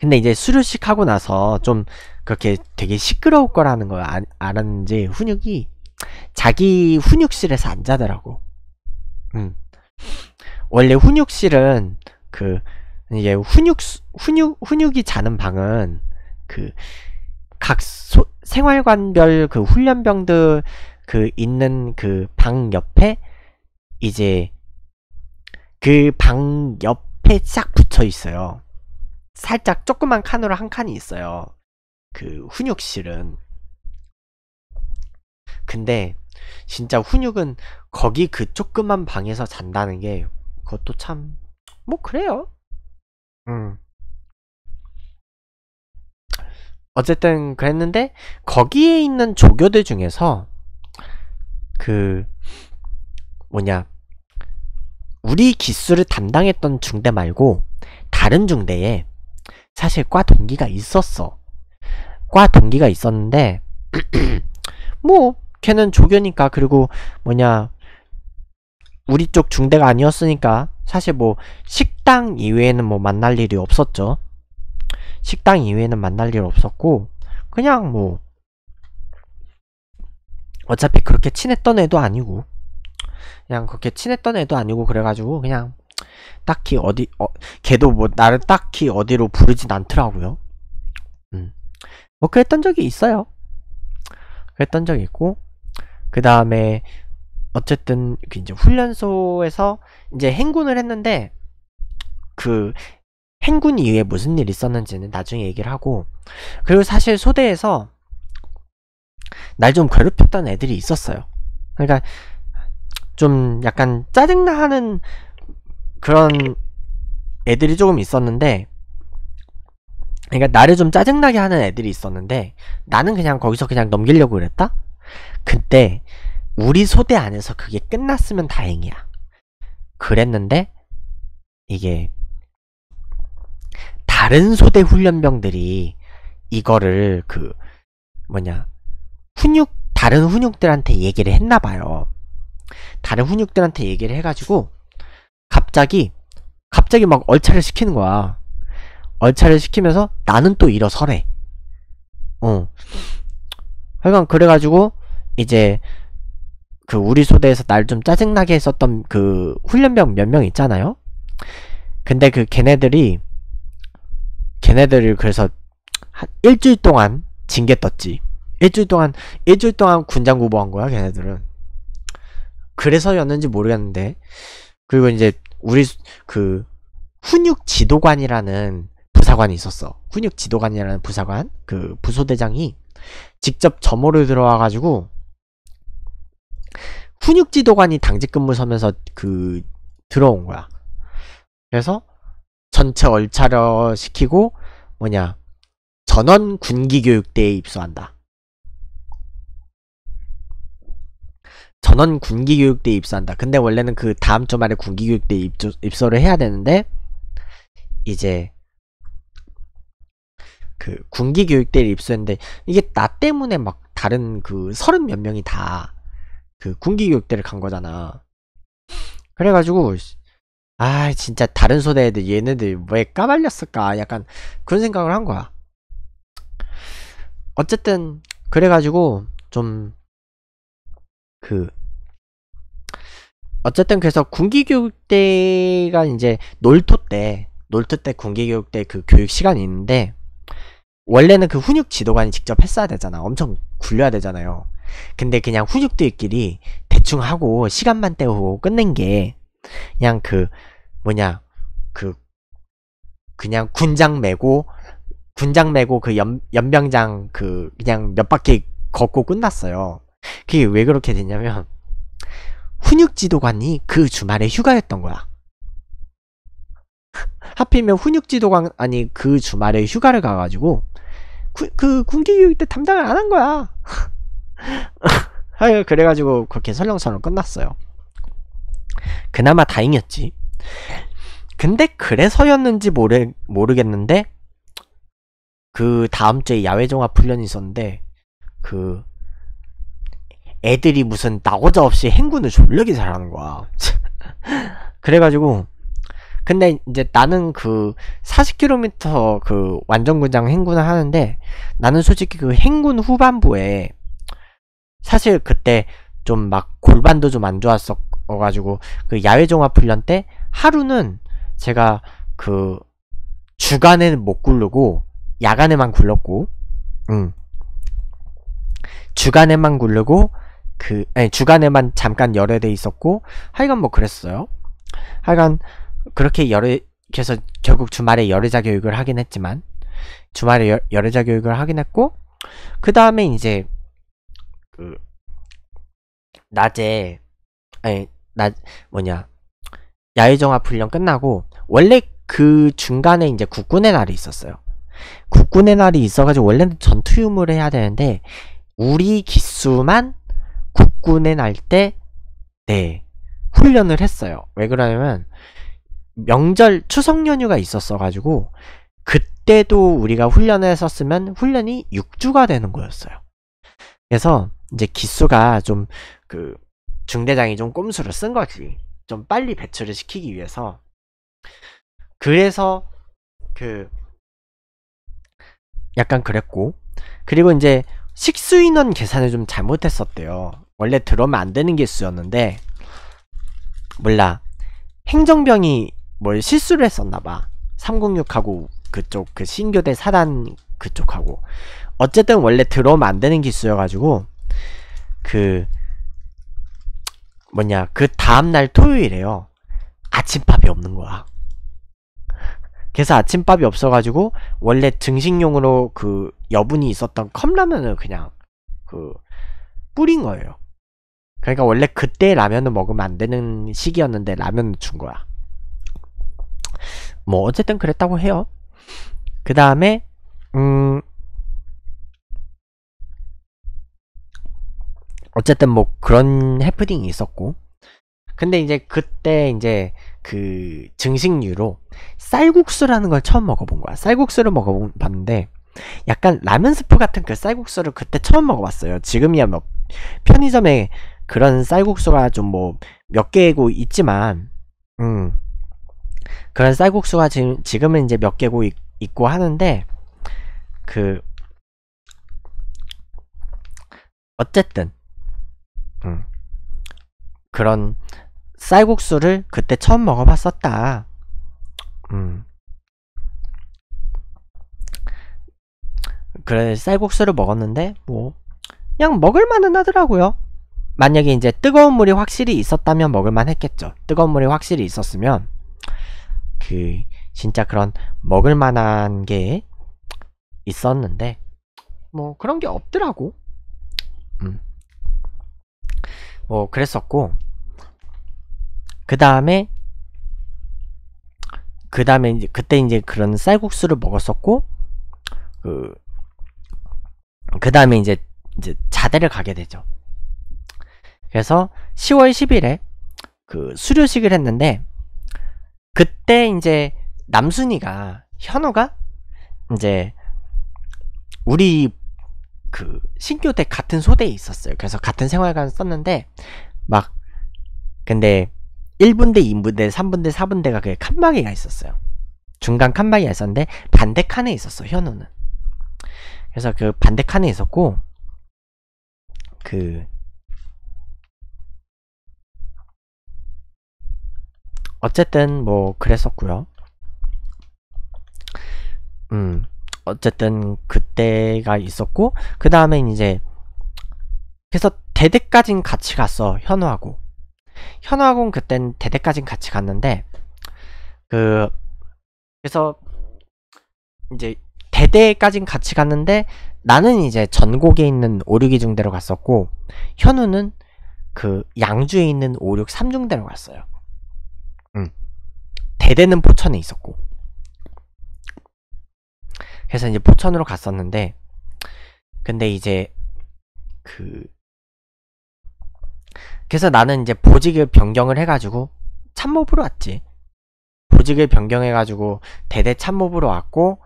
근데 이제 수료식 하고 나서 좀 그렇게 되게 시끄러울 거라는 걸 아, 알았는지 훈육이 자기 훈육실에서 안 자더라고. 음. 원래 훈육실은 그이제 훈육 훈육 훈육이 자는 방은 그 각 생활관별 그 훈련병들 그 있는 그 방 옆에 이제 그 방 옆에 싹 붙여 있어요. 살짝 조그만 칸으로 한 칸이 있어요. 그 훈육실은 근데 진짜 훈육은 거기 그 조그만 방에서 잔다는 게 그것도 참 뭐 그래요 음 어쨌든 그랬는데 거기에 있는 조교들 중에서 그 뭐냐 우리 기술을 담당했던 중대 말고 다른 중대에 사실 과 동기가 있었어 과 동기가 있었는데 뭐 걔는 조교니까 그리고 뭐냐 우리 쪽 중대가 아니었으니까 사실 뭐 식당 이외에는 뭐 만날 일이 없었죠 식당 이외에는 만날 일 없었고 그냥 뭐 어차피 그렇게 친했던 애도 아니고 그냥 그렇게 친했던 애도 아니고 그래가지고 그냥 딱히 어디 어, 걔도 뭐 나를 딱히 어디로 부르진 않더라고요 뭐 그랬던 적이 있어요. 그랬던 적이 있고 그 다음에 어쨌든 이제 훈련소에서 이제 행군을 했는데 그 행군 이후에 무슨 일이 있었는지는 나중에 얘기를 하고 그리고 사실 소대에서 날 좀 괴롭혔던 애들이 있었어요. 그러니까 좀 약간 짜증나하는 그런 애들이 조금 있었는데 그러니까 나를 좀 짜증나게 하는 애들이 있었는데 나는 그냥 거기서 그냥 넘기려고 그랬다? 그때 우리 소대 안에서 그게 끝났으면 다행이야. 그랬는데 이게 다른 소대 훈련병들이 이거를 그 뭐냐 훈육 다른 훈육들한테 얘기를 했나 봐요. 다른 훈육들한테 얘기를 해가지고 갑자기 갑자기 막 얼차를 시키는 거야. 얼차를 시키면서 나는 또 일어서래. 어. 하여간 그래가지고 이제 그 우리 소대에서 날 좀 짜증나게 했었던 그 훈련병 몇 명 있잖아요. 근데 그 걔네들이 걔네들을 그래서 한 일주일 동안 징계 떴지. 일주일 동안 일주일 동안 군장 구보한 거야 걔네들은. 그래서였는지 모르겠는데 그리고 이제 우리 그 훈육 지도관이라는 부사관이 있었어. 훈육 지도관이라는 부사관, 그 부소대장이 직접 점호를 들어와가지고 훈육 지도관이 당직 근무 서면서 그 들어온 거야. 그래서 전체 얼차려 시키고 뭐냐 전원 군기 교육대에 입소한다. 전원 군기 교육대에 입소한다. 근데 원래는 그 다음 주말에 군기 교육대에 입소, 입소를 해야 되는데 이제 그 군기 교육대를 입수했는데 이게 나 때문에 막 다른 그 서른 몇 명이 다 그 군기 교육대를 간 거잖아. 그래가지고 아 진짜 다른 소대 애들 얘네들 왜 까발렸을까 약간 그런 생각을 한 거야. 어쨌든 그래가지고 좀 그 어쨌든 그래서 군기교육대가 이제 놀토 때 놀토 때 군기교육대 그 교육 시간이 있는데 원래는 그 훈육 지도관이 직접 했어야 되잖아. 엄청 굴려야 되잖아요. 근데 그냥 훈육들끼리 대충 하고 시간만 때우고 끝낸 게 그냥 그 뭐냐 그 그냥 군장 메고 군장 메고 그 연, 연병장 그 그냥 몇 바퀴 걷고 끝났어요. 그게 왜 그렇게 됐냐면 훈육 지도관이 그 주말에 휴가였던 거야. 하필이면 훈육 지도관 아니 그 주말에 휴가를 가가지고 구, 그 군기 교육 때 담당을 안 한 거야 아유 그래가지고 그렇게 설렁설렁 끝났어요 그나마 다행이었지 근데 그래서였는지 모르, 모르겠는데 그 다음 주에 야외 종합 훈련이 있었는데 그 애들이 무슨 나고자 없이 행군을 졸려게 잘하는 거야 그래가지고 근데 이제 나는 그 40km 그 완전군장 행군을 하는데 나는 솔직히 그 행군 후반부에 사실 그때 좀 막 골반도 좀 안 좋았어가지고 었그 야외 종합 훈련 때 하루는 제가 그 주간에는 못 굴르고 야간에만 굴렀고 응. 음. 주간에만 굴르고 그 아니 주간에만 잠깐 열애돼 있었고 하여간 뭐 그랬어요 하여간 그렇게 열애 그래서 결국 주말에 열애자 교육을 하긴 했지만 주말에 열, 열애자 교육을 하긴 했고 그 다음에 이제 그 낮에 아니 나 뭐냐 야외종합 훈련 끝나고 원래 그 중간에 이제 국군의 날이 있었어요. 국군의 날이 있어가지고 원래는 전투유무를 해야 되는데 우리 기수만 국군의 날 때 네 훈련을 했어요. 왜 그러냐면 명절 추석 연휴가 있었어 가지고 그때도 우리가 훈련을 했었으면 훈련이 6주가 되는 거였어요. 그래서 이제 기수가 좀 그 중대장이 좀 꼼수를 쓴 거지. 좀 빨리 배출을 시키기 위해서. 그래서 그 약간 그랬고 그리고 이제 식수 인원 계산을 좀 잘못했었대요. 원래 들어오면 안 되는 개수였는데 몰라 행정병이 뭘 실수를 했었나봐 306하고 그쪽 그 신교대 사단 그쪽하고 어쨌든 원래 들어오면 안 되는 기수여가지고 그 뭐냐 그 다음날 토요일에요 아침밥이 없는 거야 그래서 아침밥이 없어가지고 원래 증식용으로 그 여분이 있었던 컵라면을 그냥 그 뿌린 거예요 그러니까 원래 그때 라면을 먹으면 안 되는 시기였는데 라면을 준 거야 뭐 어쨌든 그랬다고 해요. 그 다음에 음 어쨌든 뭐 그런 해프닝이 있었고 근데 이제 그때 이제 그 증식류로 쌀국수라는 걸 처음 먹어본 거야. 쌀국수를 먹어봤는데 약간 라면 스프 같은 그 쌀국수를 그때 처음 먹어봤어요. 지금이야 뭐 편의점에 그런 쌀국수가 좀 뭐 몇 개고 있지만 음 그런 쌀국수가 지금, 지금은 이제 몇 개고 있, 고 하는데, 그, 어쨌든, 음, 그런 쌀국수를 그때 처음 먹어봤었다. 음. 그래, 쌀국수를 먹었는데, 뭐, 그냥 먹을만은 하더라고요. 만약에 이제 뜨거운 물이 확실히 있었다면 먹을만 했겠죠. 뜨거운 물이 확실히 있었으면. 그 진짜 그런 먹을 만한 게 있었는데 뭐 그런 게 없더라고. 음. 뭐 그랬었고 그 다음에 그 다음에 이제 그때 이제 그런 쌀국수를 먹었었고 그 그 다음에 이제 이제 자대를 가게 되죠. 그래서 10월 10일에 그 수료식을 했는데 그때 이제 남순이가 현호가 이제 우리 그 신교대 같은 소대에 있었어요. 그래서 같은 생활관 썼는데 막 근데 1분대, 2분대, 3분대, 4분대가 그 칸막이가 있었어요. 중간 칸막이가 있었는데 반대 칸에 있었어 현우는. 그래서 그 반대 칸에 있었고 그 어쨌든 뭐 그랬었고요. 음, 어쨌든 그때가 있었고 그 다음에 이제 그래서 대대까진 같이 갔어 현우하고 현우하고는 그땐 대대까진 같이 갔는데 그 그래서 이제 대대까진 같이 갔는데 나는 이제 전곡에 있는 5,6,2중대로 갔었고 현우는 그 양주에 있는 5,6,3중대로 갔어요. 대대는 포천에 있었고 그래서 이제 포천으로 갔었는데 근데 이제 그 그래서 나는 이제 보직을 변경을 해가지고 참모부로 왔지 보직을 변경해가지고 대대 참모부로 왔고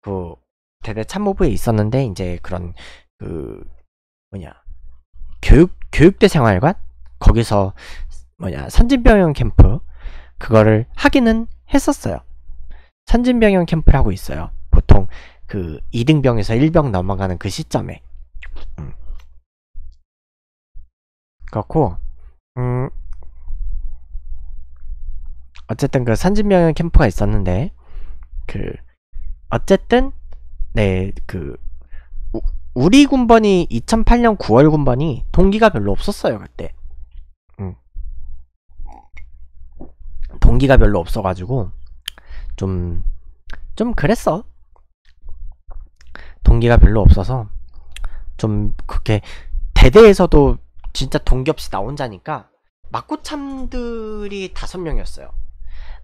그 대대 참모부에 있었는데 이제 그런 그 뭐냐 교육 교육대 생활관 거기서 뭐냐 선진병영 캠프 그거를 하기는 했었어요. 선진병영 캠프를 하고 있어요. 보통 그 2등병에서 1병 넘어가는 그 시점에. 음. 그렇고, 음, 어쨌든 그 산진병영 캠프가 있었는데, 그, 어쨌든, 네, 그, 우리 군번이 2008년 9월 군번이 동기가 별로 없었어요, 그때. 동기가 별로 없어가지고 좀좀 좀 그랬어 동기가 별로 없어서 좀 그렇게 대대에서도 진짜 동기 없이 나온자니까 막고참들이 다섯 명이었어요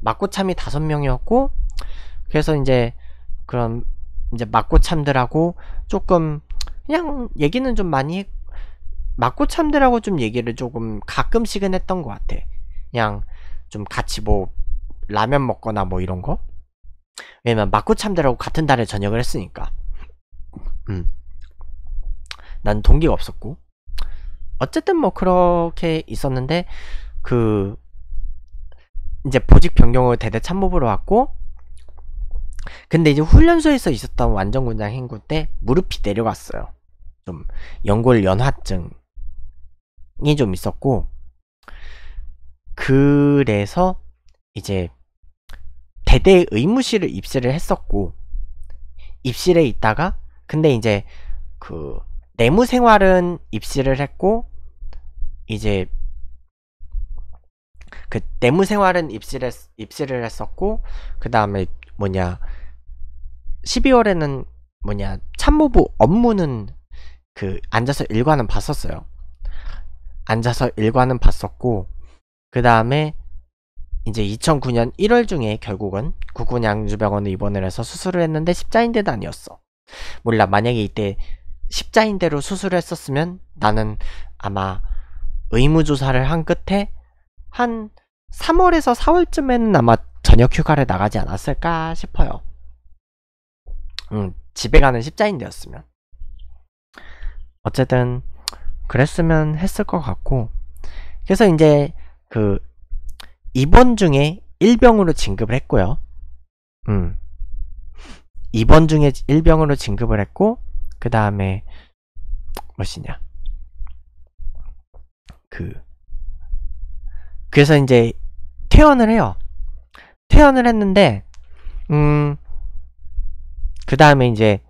막고참이 다섯 명이었고 그래서 이제 그런 이제 막고참들하고 조금 그냥 얘기는 좀 많이 했, 막고참들하고 좀 얘기를 조금 가끔씩은 했던 것 같아. 그냥 좀 같이 뭐 라면 먹거나 뭐 이런 거 왜냐면 막구참대라고 같은 달에 전역을 했으니까 음. 난 동기가 없었고 어쨌든 뭐 그렇게 있었는데 그 이제 보직 변경을 대대 참모부로 왔고 근데 이제 훈련소에서 있었던 완전군장 행군 때 무릎이 내려갔어요. 좀 연골 연화증이 좀 있었고 그래서 이제 대대 의무실을 입시를 했었고 입실에 있다가 근데 이제 그 내무 생활은 입실을 했고 이제 그 내무 생활은 입실을 입시를 했었고 그 다음에 뭐냐 12월에는 뭐냐 참모부 업무는 그 앉아서 일과는 봤었어요. 앉아서 일과는 봤었고 그 다음에 이제 2009년 1월 중에 결국은 국군 양주병원에 입원을 해서 수술을 했는데 십자인대도 아니었어. 몰라 만약에 이때 십자인대로 수술을 했었으면 나는 아마 의무조사를 한 끝에 한 3월에서 4월쯤에는 아마 저녁 휴가를 나가지 않았을까 싶어요. 음, 집에 가는 십자인대였으면. 어쨌든 그랬으면 했을 것 같고 그래서 이제 그 입원 중에 일병으로 진급을 했고요. 음. 입원 중에 일병으로 진급을 했고 그 다음에 무엇이냐 그 그래서 이제 퇴원을 해요. 퇴원을 했는데 음그 다음에 이제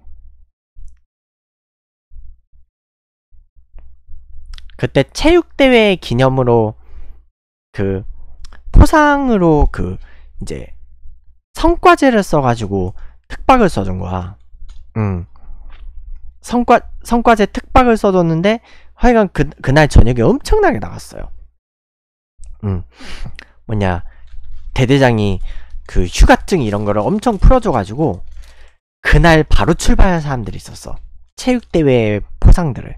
그때 체육대회 기념으로 그 포상으로 그 이제 성과제를 써가지고 특박을 써준 거야. 음. 성과 성과제 특박을 써줬는데 하여간 그 그날 저녁에 엄청나게 나갔어요. 음. 뭐냐 대대장이 그 휴가증 이런 거를 엄청 풀어줘가지고 그날 바로 출발한 사람들이 있었어. 체육대회 포상들을.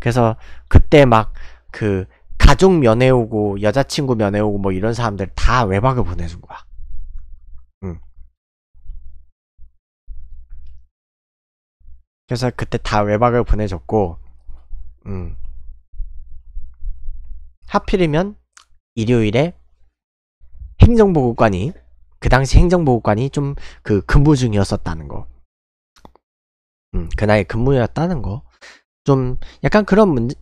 그래서 그때 막그 가족 면회 오고 여자친구 면회 오고 뭐 이런 사람들 다 외박을 보내준 거야. 응. 그래서 그때 다 외박을 보내줬고, 응. 하필이면 일요일에 행정보고관이 그 당시 행정보고관이 좀 그 근무 중이었었다는 거. 음, 그날 근무였다는 거. 좀 약간 그런 문제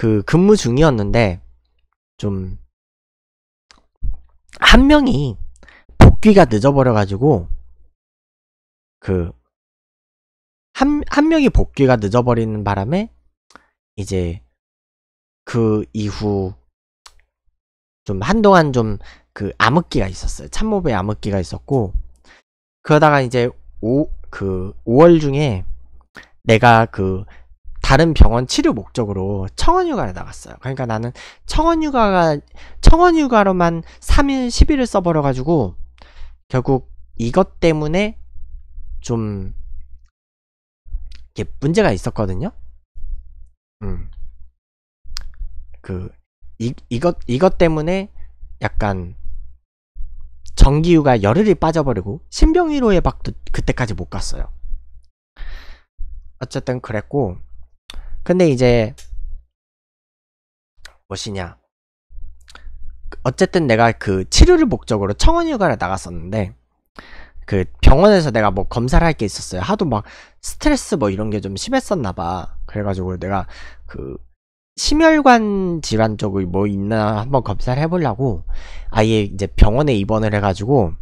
그 근무 중이었는데 좀 한 명이 복귀가 늦어버려 가지고 그 한, 한 명이 복귀가 늦어버리는 바람에 이제 그 이후 좀 한동안 좀 그 암흑기가 있었어요. 참모배 부 암흑기가 있었고 그러다가 이제 오, 그 5월 중에 내가 그 다른 병원 치료 목적으로 청원휴가를 나갔어요. 그러니까 나는 청원휴가가 청원휴가로만 3일 10일을 써버려 가지고 결국 이것 때문에 좀 이게 문제가 있었거든요. 음. 그 이, 이것 이것 때문에 약간 정기휴가 열흘이 빠져버리고 신병 1호에 박도 그때까지 못 갔어요. 어쨌든 그랬고 근데 이제 무엇이냐 어쨌든 내가 그 치료를 목적으로 청원휴가를 나갔었는데 그 병원에서 내가 뭐 검사를 할 게 있었어요. 하도 막 스트레스 뭐 이런 게 좀 심했었나 봐. 그래가지고 내가 그 심혈관 질환 쪽이 뭐 있나 한번 검사를 해보려고 아예 이제 병원에 입원을 해가지고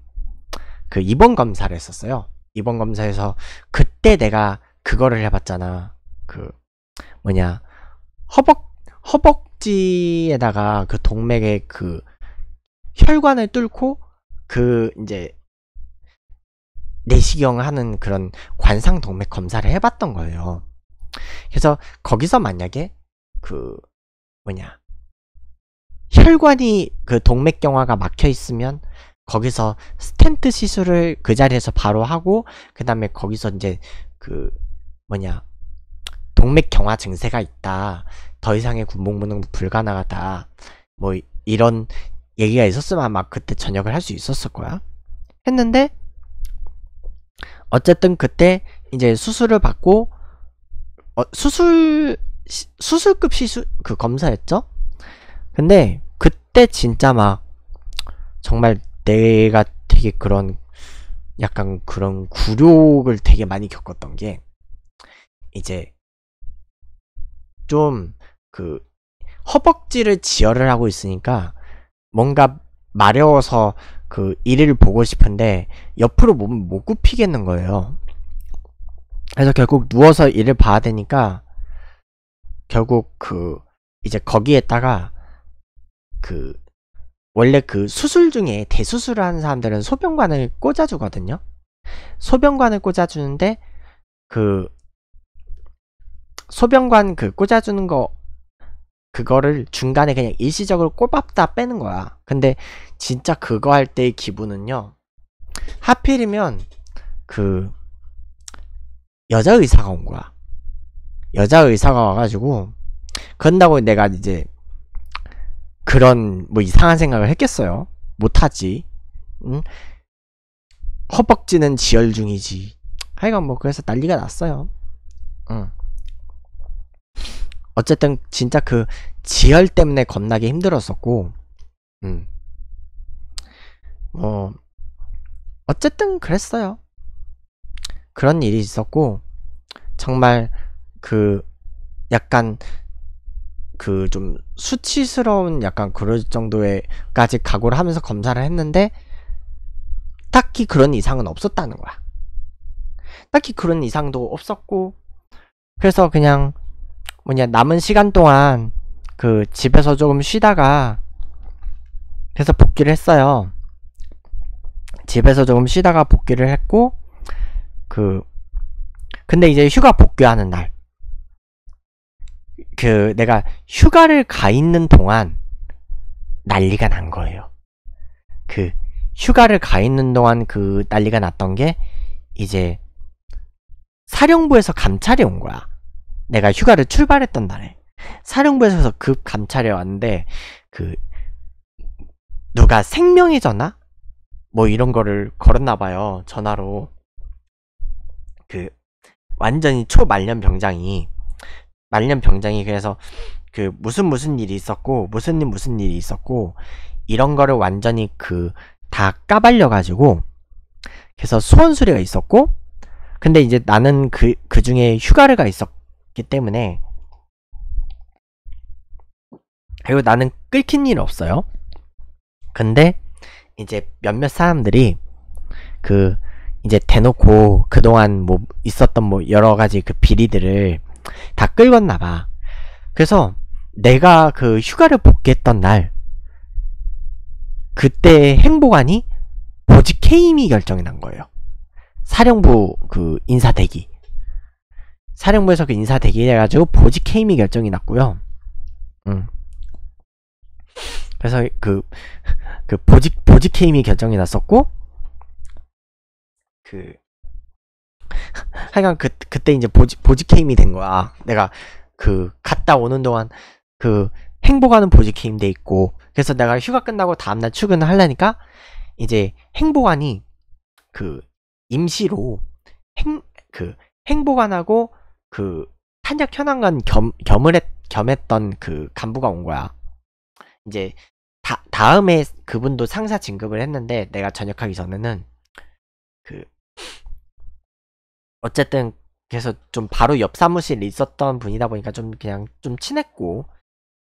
그 입원 검사를 했었어요. 입원 검사에서 그때 내가 그거를 해봤잖아. 그 뭐냐 허벅 허벅지에다가 그 동맥의 그 혈관을 뚫고 그 이제 내시경 하는 그런 관상 동맥 검사를 해봤던 거예요. 그래서 거기서 만약에 그 뭐냐 혈관이 그 동맥경화가 막혀 있으면 거기서 스탠트 시술을 그 자리에서 바로 하고 그 다음에 거기서 이제 그 뭐냐 동맥경화 증세가 있다. 더 이상의 군복무는 불가능하다. 뭐 이런 얘기가 있었으면 아마 그때 전역을 할 수 있었을 거야. 했는데 어쨌든 그때 이제 수술을 받고 어, 수술 시, 수술급 시술 그 검사였죠. 근데 그때 진짜 막 정말 내가 되게 그런 약간 그런 굴욕을 되게 많이 겪었던 게 이제 좀그 허벅지를 지혈을 하고 있으니까 뭔가 마려워서 그 이를 보고 싶은데 옆으로 몸을 못 굽히겠는 거예요. 그래서 결국 누워서 일을 봐야 되니까 결국 그 이제 거기에다가 그 원래 그 수술 중에 대수술을 하는 사람들은 소변관을 꽂아주거든요. 소변관을 꽂아주는데 그 소변관 그 꽂아주는 거 그거를 중간에 그냥 일시적으로 꼬박다 빼는 거야. 근데 진짜 그거 할 때의 기분은요. 하필이면 그 여자 의사가 온 거야. 여자 의사가 와가지고 그런다고 내가 이제 그런 뭐 이상한 생각을 했겠어요. 못하지. 응? 허벅지는 지혈 중이지. 하여간 뭐 그래서 난리가 났어요. 응. 어쨌든 진짜 그 지혈 때문에 겁나게 힘들었었고 음. 뭐 어쨌든 그랬어요. 그런 일이 있었고 정말 그 약간 그 좀 수치스러운 약간 그럴 정도에까지 각오를 하면서 검사를 했는데 딱히 그런 이상은 없었다는 거야. 딱히 그런 이상도 없었고 그래서 그냥 뭐냐 남은 시간 동안 그 집에서 조금 쉬다가 해서 복귀를 했어요. 집에서 조금 쉬다가 복귀를 했고 그 근데 이제 휴가 복귀하는 날 그 내가 휴가를 가 있는 동안 난리가 난 거예요. 그 휴가를 가 있는 동안 그 난리가 났던 게 이제 사령부에서 감찰이 온 거야. 내가 휴가를 출발했던 날에 사령부에서 급 그 감찰해 왔는데 그 누가 생명의 전화 뭐 이런 거를 걸었나 봐요 전화로 그 완전히 초말년 병장이 말년 병장이 그래서 그 무슨 무슨 일이 있었고 무슨 일 무슨 일이 있었고 이런 거를 완전히 그 다 까발려 가지고 그래서 수원 수리가 있었고 근데 이제 나는 그그 그 중에 휴가를 가 있었 고 있기 때문에 그리고 나는 끓긴 일 없어요. 근데 이제 몇몇 사람들이 그 이제 대놓고 그동안 뭐 있었던 뭐 여러 가지 그 비리들을 다끌었나 봐. 그래서 내가 그 휴가를 복귀했던 날 그때 행보관이 보직 해임이 결정이 난 거예요. 사령부 그 인사 대기. 사령부에서 그 인사 대기해가지고 보직 케임이 결정이 났고요. 음. 그래서 그, 그 보직, 보직 해임이 결정이 났었고, 그, 하여간 그, 그때 이제 보직, 보직 해임이 된 거야. 내가 그, 갔다 오는 동안 그, 행보가는 보직 케임돼 있고, 그래서 내가 휴가 끝나고 다음날 출근을 하려니까, 이제 행보관이 그, 임시로 행, 그, 행보관하고 그탄약 현황관 겸, 겸을 했, 겸했던 그 간부가 온 거야. 이제 다, 다음에 그분도 상사 진급을 했는데 내가 전역하기 전에는 그 어쨌든 그래서 좀 바로 옆 사무실에 있었던 분이다 보니까 좀 그냥 좀 친했고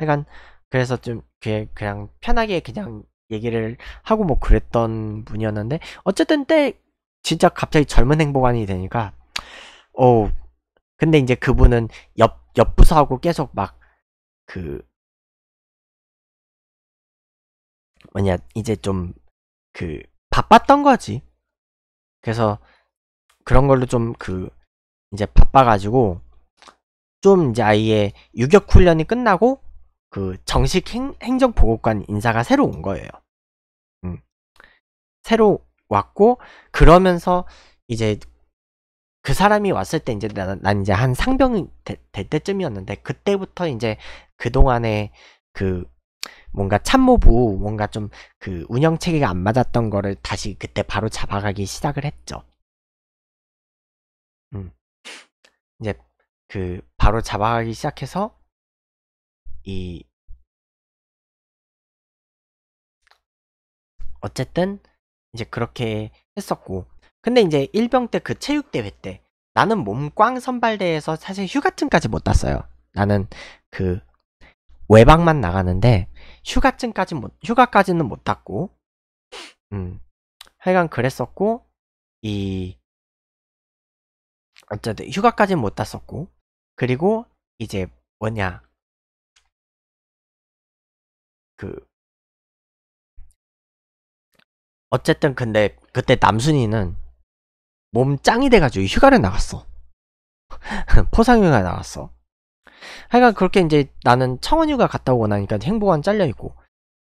약간 그래서 좀 그냥 편하게 그냥 얘기를 하고 뭐 그랬던 분이었는데 어쨌든 때 진짜 갑자기 젊은 행보관이 되니까 어우 근데 이제 그분은 옆, 옆 부서하고 계속 막, 그, 뭐냐, 이제 좀, 그, 바빴던 거지. 그래서, 그런 걸로 좀, 그, 이제 바빠가지고, 좀 이제 아예 유격 훈련이 끝나고, 그, 정식 행, 행정보고관 인사가 새로 온 거예요. 음. 새로 왔고, 그러면서, 이제 그 사람이 왔을 때 이제 난, 난 이제 한 상병 되, 될 때쯤이었는데 그때부터 이제 그 동안에 그 뭔가 참모부 뭔가 좀 그 운영 체계가 안 맞았던 거를 다시 그때 바로 잡아가기 시작을 했죠. 음. 이제 그 바로 잡아가기 시작해서 이 어쨌든 이제 그렇게 했었고 근데 이제 일병 때 그 체육대회 때 나는 몸꽝 선발대에서 사실 휴가증까지 못 땄어요. 나는 그 외박만 나가는데 휴가증까지 못 휴가까지는 못 땄고 음 하여간 그랬었고 이 어쨌든 휴가까지는 못 땄었고 그리고 이제 뭐냐 그 어쨌든 근데 그때 남순이는 몸 짱이 돼가지고 휴가를 나갔어. 포상휴가 나갔어. 하여간 그렇게 이제 나는 청원휴가 갔다 오고 나니까 행보관 잘려있고.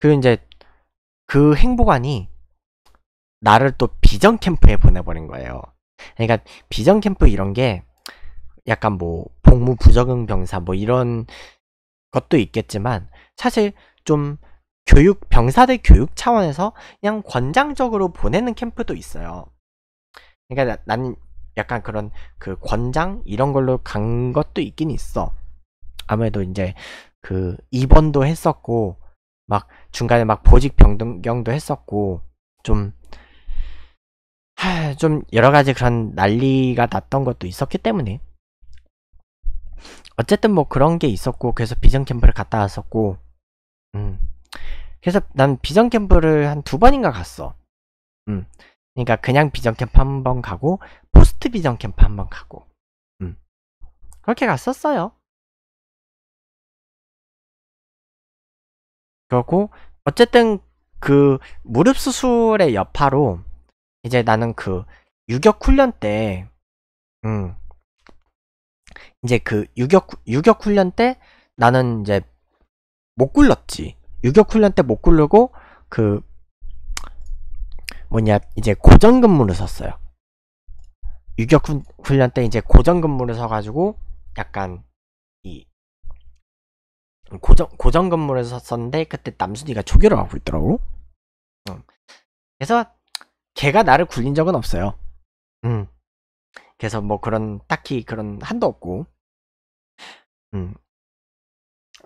그 이제 그 행보관이 나를 또 비전 캠프에 보내버린 거예요. 그러니까 비전 캠프 이런 게 약간 뭐 복무 부적응 병사 뭐 이런 것도 있겠지만 사실 좀 교육 병사들 교육 차원에서 그냥 권장적으로 보내는 캠프도 있어요. 그러니까 난 약간 그런 그 권장 이런 걸로 간 것도 있긴 있어. 아무래도 이제 그 입원도 했었고 막 중간에 막 보직 변경도 했었고 좀 하, 좀 여러 가지 그런 난리가 났던 것도 있었기 때문에 어쨌든 뭐 그런 게 있었고 그래서 비전 캠프를 갔다 왔었고 음 그래서 난 비전 캠프를 한 두 번인가 갔어 음 그러니까 그냥 비전 캠프 한번 가고 포스트 비전 캠프 한번 가고 음. 그렇게 갔었어요. 그리고 어쨌든 그 무릎 수술의 여파로 이제 나는 그 유격 훈련 때 음. 이제 그 유격 유격 훈련 때 나는 이제 못 굴렀지. 유격 훈련 때 못 굴르고 그 뭐냐 이제 고정근무를 썼어요 유격 훈련 때 이제 고정근무를 써가지고 약간 이 고정 고정근무를 썼었는데 그때 남순이가 조교를 하고 있더라고 음. 그래서 걔가 나를 굴린 적은 없어요 음. 그래서 뭐 그런 딱히 그런 한도 없고 음.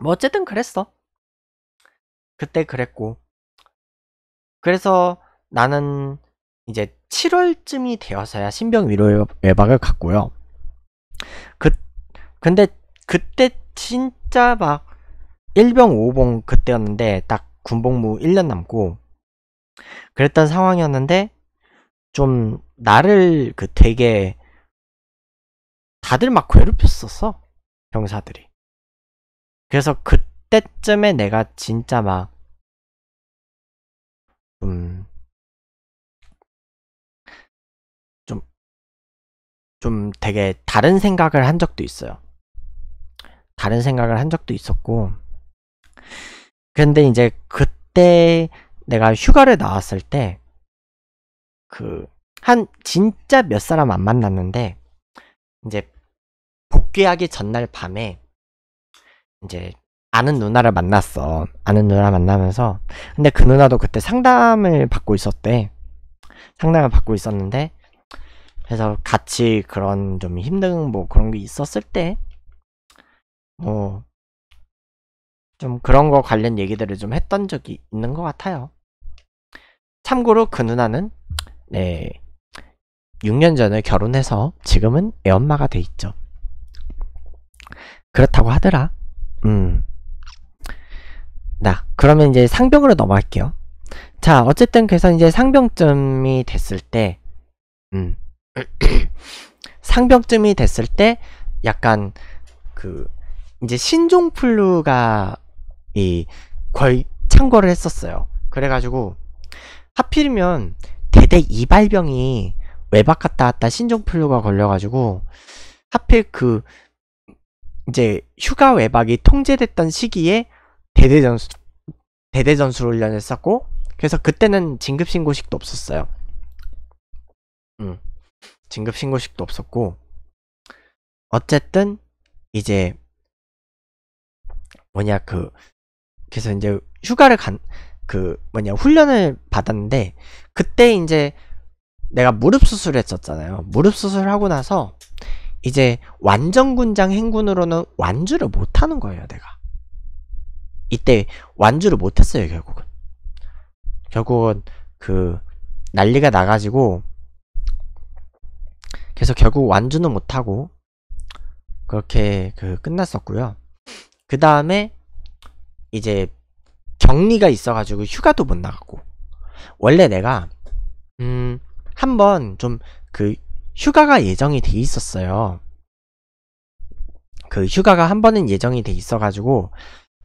뭐 어쨌든 그랬어 그때 그랬고 그래서 나는 이제 7월쯤이 되어서야 신병 위로 예방을 갔고요. 그 근데 그때 진짜 막 1병 5봉 그때였는데 딱 군복무 1년 남고 그랬던 상황이었는데 좀 나를 그 되게 다들 막 괴롭혔었어 병사들이 그래서 그때쯤에 내가 진짜 막 음, 좀 되게 다른 생각을 한 적도 있어요. 다른 생각을 한 적도 있었고. 근데 이제 그때 내가 휴가를 나왔을 때, 그, 한, 진짜 몇 사람 안 만났는데, 이제, 복귀하기 전날 밤에, 이제, 아는 누나를 만났어. 아는 누나 만나면서. 근데 그 누나도 그때 상담을 받고 있었대. 상담을 받고 있었는데, 그래서 같이 그런 좀 힘든 뭐 그런 게 있었을 때 뭐 좀 그런 거 관련 얘기들을 좀 했던 적이 있는 것 같아요. 참고로 그 누나는 네 6년 전에 결혼해서 지금은 애엄마가 돼 있죠. 그렇다고 하더라. 음. 나 그러면 이제 상병으로 넘어갈게요. 자 어쨌든 그래서 이제 상병쯤이 됐을 때 음. 상병쯤이 됐을 때 약간 그 이제 신종플루가 이 거의 창궐을 했었어요. 그래가지고 하필이면 대대 이발병이 외박 갔다 왔다 신종플루가 걸려가지고 하필 그 이제 휴가 외박이 통제됐던 시기에 대대전수 대대전술 훈련을 했었고 그래서 그때는 진급신고식도 없었어요. 음. 진급 신고식도 없었고 어쨌든 이제 뭐냐 그 그래서 이제 휴가를 간 그 뭐냐 훈련을 받았는데 그때 이제 내가 무릎 수술했었잖아요. 을 무릎 수술하고 나서 이제 완전군장 행군으로는 완주를 못하는 거예요. 내가 이때 완주를 못했어요. 결국은 결국은 그 난리가 나가지고 그래서 결국 완주는 못하고 그렇게 그 끝났었고요. 그 다음에 이제 격리가 있어가지고 휴가도 못 나갔고 원래 내가 음 한번 좀 그 휴가가 예정이 돼 있었어요. 그 휴가가 한 번은 예정이 돼 있어가지고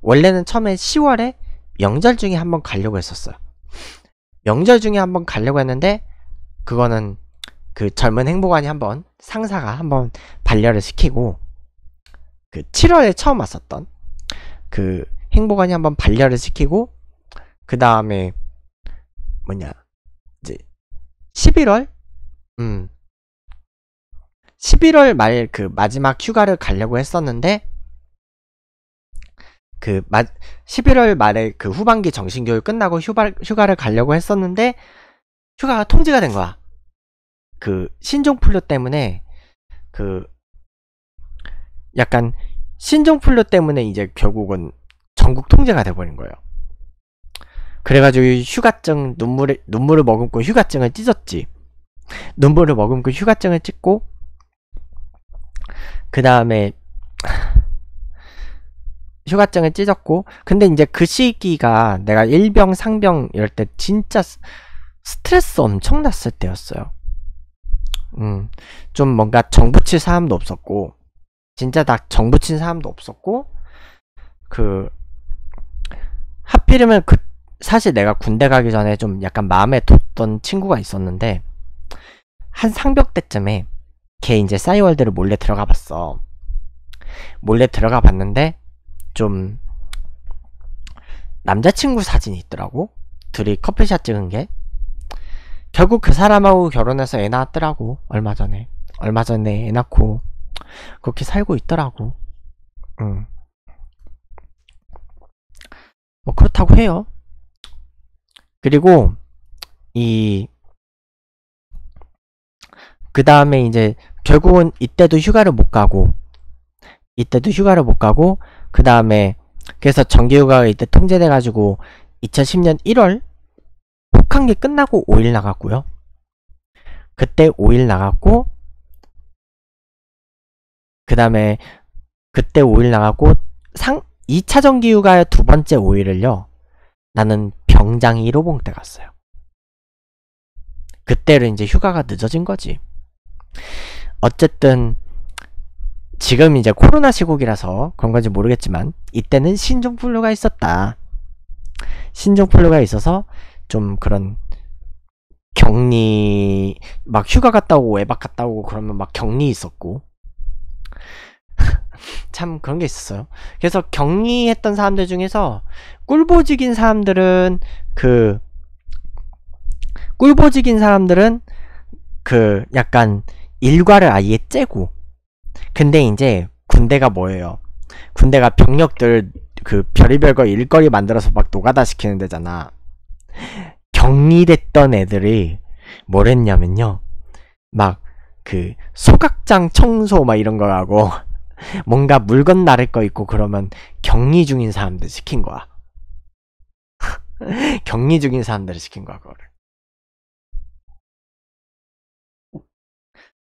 원래는 처음에 10월에 명절 중에 한번 가려고 했었어요. 명절 중에 한번 가려고 했는데 그거는 그 젊은 행보관이 한번 상사가 한번 반려를 시키고 그 7월에 처음 왔었던 그 행보관이 한번 반려를 시키고 그 다음에 뭐냐 이제 11월 음 11월 말 그 마지막 휴가를 가려고 했었는데 그 마, 11월 말에 그 후반기 정신교육 끝나고 휴가, 휴가를 가려고 했었는데 휴가가 통지가 된 거야. 그 신종플루 때문에 그 약간 신종플루 때문에 이제 결국은 전국 통제가 돼버린 거예요. 그래가지고 휴가증 눈물에 눈물을 머금고 휴가증을 찢었지. 눈물을 머금고 휴가증을 찢고 그 다음에 휴가증을 찢었고 근데 이제 그 시기가 내가 일병 상병 이럴 때 진짜 스트레스 엄청났을 때였어요. 음, 좀 뭔가 정 붙일 사람도 없었고, 진짜 딱정붙친 사람도 없었고, 그, 하필이면 그, 사실 내가 군대 가기 전에 좀 약간 마음에 뒀던 친구가 있었는데, 한 상벽 때쯤에 걔 이제 싸이월드를 몰래 들어가 봤어. 몰래 들어가 봤는데, 좀, 남자친구 사진이 있더라고? 둘이 커피샷 찍은 게. 결국 그 사람하고 결혼해서 애 낳았더라고 얼마 전에 얼마 전에 애 낳고 그렇게 살고 있더라고 음. 뭐 그렇다고 해요 그리고 이그 다음에 이제 결국은 이때도 휴가를 못 가고 이때도 휴가를 못 가고 그 다음에 그래서 정기휴가가 이때 통제돼 가지고 2010년 1월 6학기 끝나고 5일 나갔고요. 그때 5일 나갔고 그 다음에 그때 5일 나갔고 상 2차 정기휴가 의두 번째 5일을요. 나는 병장 1호봉 때 갔어요. 그때로 이제 휴가가 늦어진 거지. 어쨌든 지금 이제 코로나 시국이라서 그런 건지 모르겠지만 이때는 신종플루가 있었다. 신종플루가 있어서 좀 그런 격리 막 휴가 갔다 오고 외박 갔다 오고 그러면 막 격리 있었고 참 그런 게 있었어요. 그래서 격리했던 사람들 중에서 꿀보직인 사람들은 그 꿀보직인 사람들은 그 약간 일과를 아예 째고 근데 이제 군대가 뭐예요? 군대가 병력들 그 별의별 거 일거리 만들어서 막 노가다 시키는 데잖아. 격리됐던 애들이 뭘 했냐면요. 막 그 소각장 청소 막 이런 거하고 뭔가 물건 나를 거 있고 그러면 격리 중인 사람들 시킨 거야. 격리 중인 사람들을 시킨 거야, 그거를.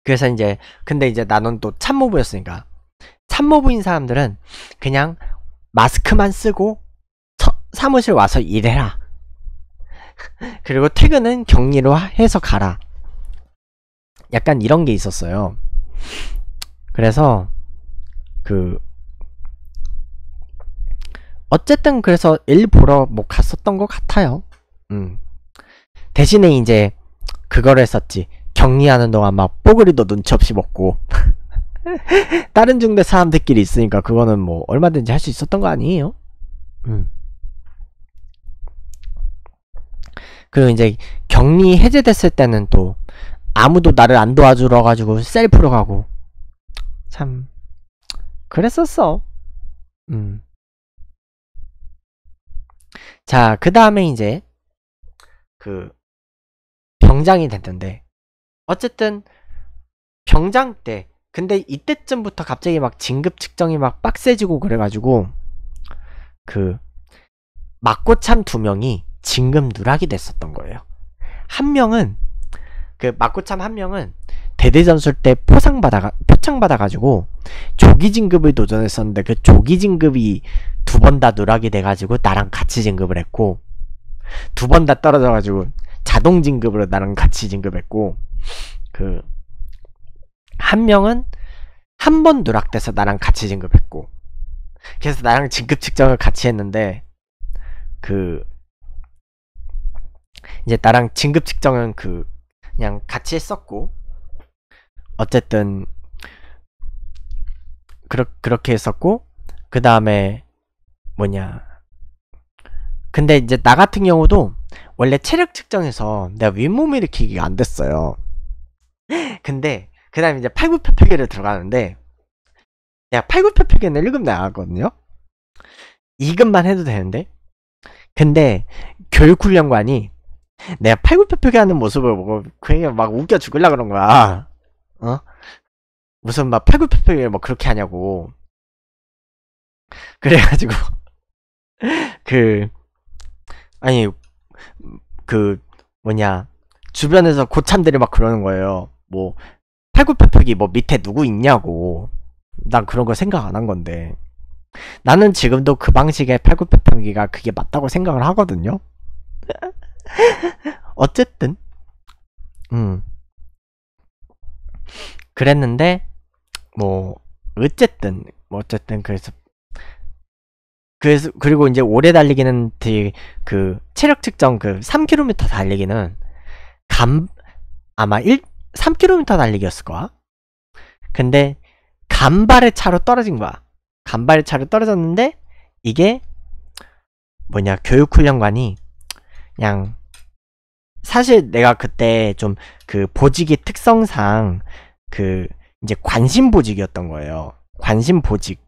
그래서 이제 근데 이제 나는 또 참모부였으니까 참모부인 사람들은 그냥 마스크만 쓰고 처, 사무실 와서 일해라 그리고 퇴근은 격리로 해서 가라. 약간 이런 게 있었어요. 그래서 그 어쨌든 그래서 일 보러 뭐 갔었던 것 같아요. 음. 대신에 이제 그걸 했었지. 격리하는 동안 막 뽀글이도 눈치 없이 먹고 다른 중대 사람들끼리 있으니까 그거는 뭐 얼마든지 할 수 있었던 거 아니에요? 음. 그리고 이제 격리 해제됐을 때는 또 아무도 나를 안 도와주러 가지고 셀프로 가고 참 그랬었어. 음. 자, 그 다음에 이제 그 병장이 됐던데 어쨌든 병장 때 근데 이때쯤부터 갑자기 막 진급 측정이 막 빡세지고 그래가지고 그 막고참 두 명이 진급 누락이 됐었던 거예요. 한 명은 그 막구참 한 명은 대대전술 때 포상받아 표창받아 가지고 조기 진급을 도전했었는데 그 조기 진급이 두 번 다 누락이 돼 가지고 나랑 같이 진급을 했고 두 번 다 떨어져 가지고 자동 진급으로 나랑 같이 진급했고 그 한 명은 한 번 누락돼서 나랑 같이 진급했고 그래서 나랑 진급 측정을 같이 했는데 그 이제 나랑 진급 측정은 그 그냥 같이 했었고 어쨌든 그러, 그렇게 했었고 그 다음에 뭐냐 근데 이제 나 같은 경우도 원래 체력 측정에서 내가 윗몸 일으키기가 안 됐어요 근데 그 다음에 이제 팔굽혀펴기를 들어가는데 내가 팔굽혀펴기는 1급 나가거든요 2급만 해도 되는데 근데 교육훈련관이 내가 팔굽혀펴기 하는 모습을 보고 그게 막 웃겨 죽을라 그런 거야. 어? 무슨 막 팔굽혀펴기 뭐 그렇게 하냐고. 그래가지고 그 아니 그 뭐냐 주변에서 고참들이 막 그러는 거예요. 뭐 팔굽혀펴기 뭐 밑에 누구 있냐고. 난 그런 걸 생각 안 한 건데. 나는 지금도 그 방식의 팔굽혀펴기가 그게 맞다고 생각을 하거든요. 어쨌든 음 그랬는데 뭐 어쨌든 뭐 어쨌든 그래서 그래서 그리고 이제 오래 달리기는 그 체력 측정 그 3km 달리기는 감 아마 1 3km 달리기였을 거야. 근데 간발의 차로 떨어진 거야. 간발의 차로 떨어졌는데 이게 뭐냐 교육훈련관이 그냥 사실 내가 그때 좀 그 보직이 특성상 그 이제 관심 보직이었던 거예요. 관심 보직.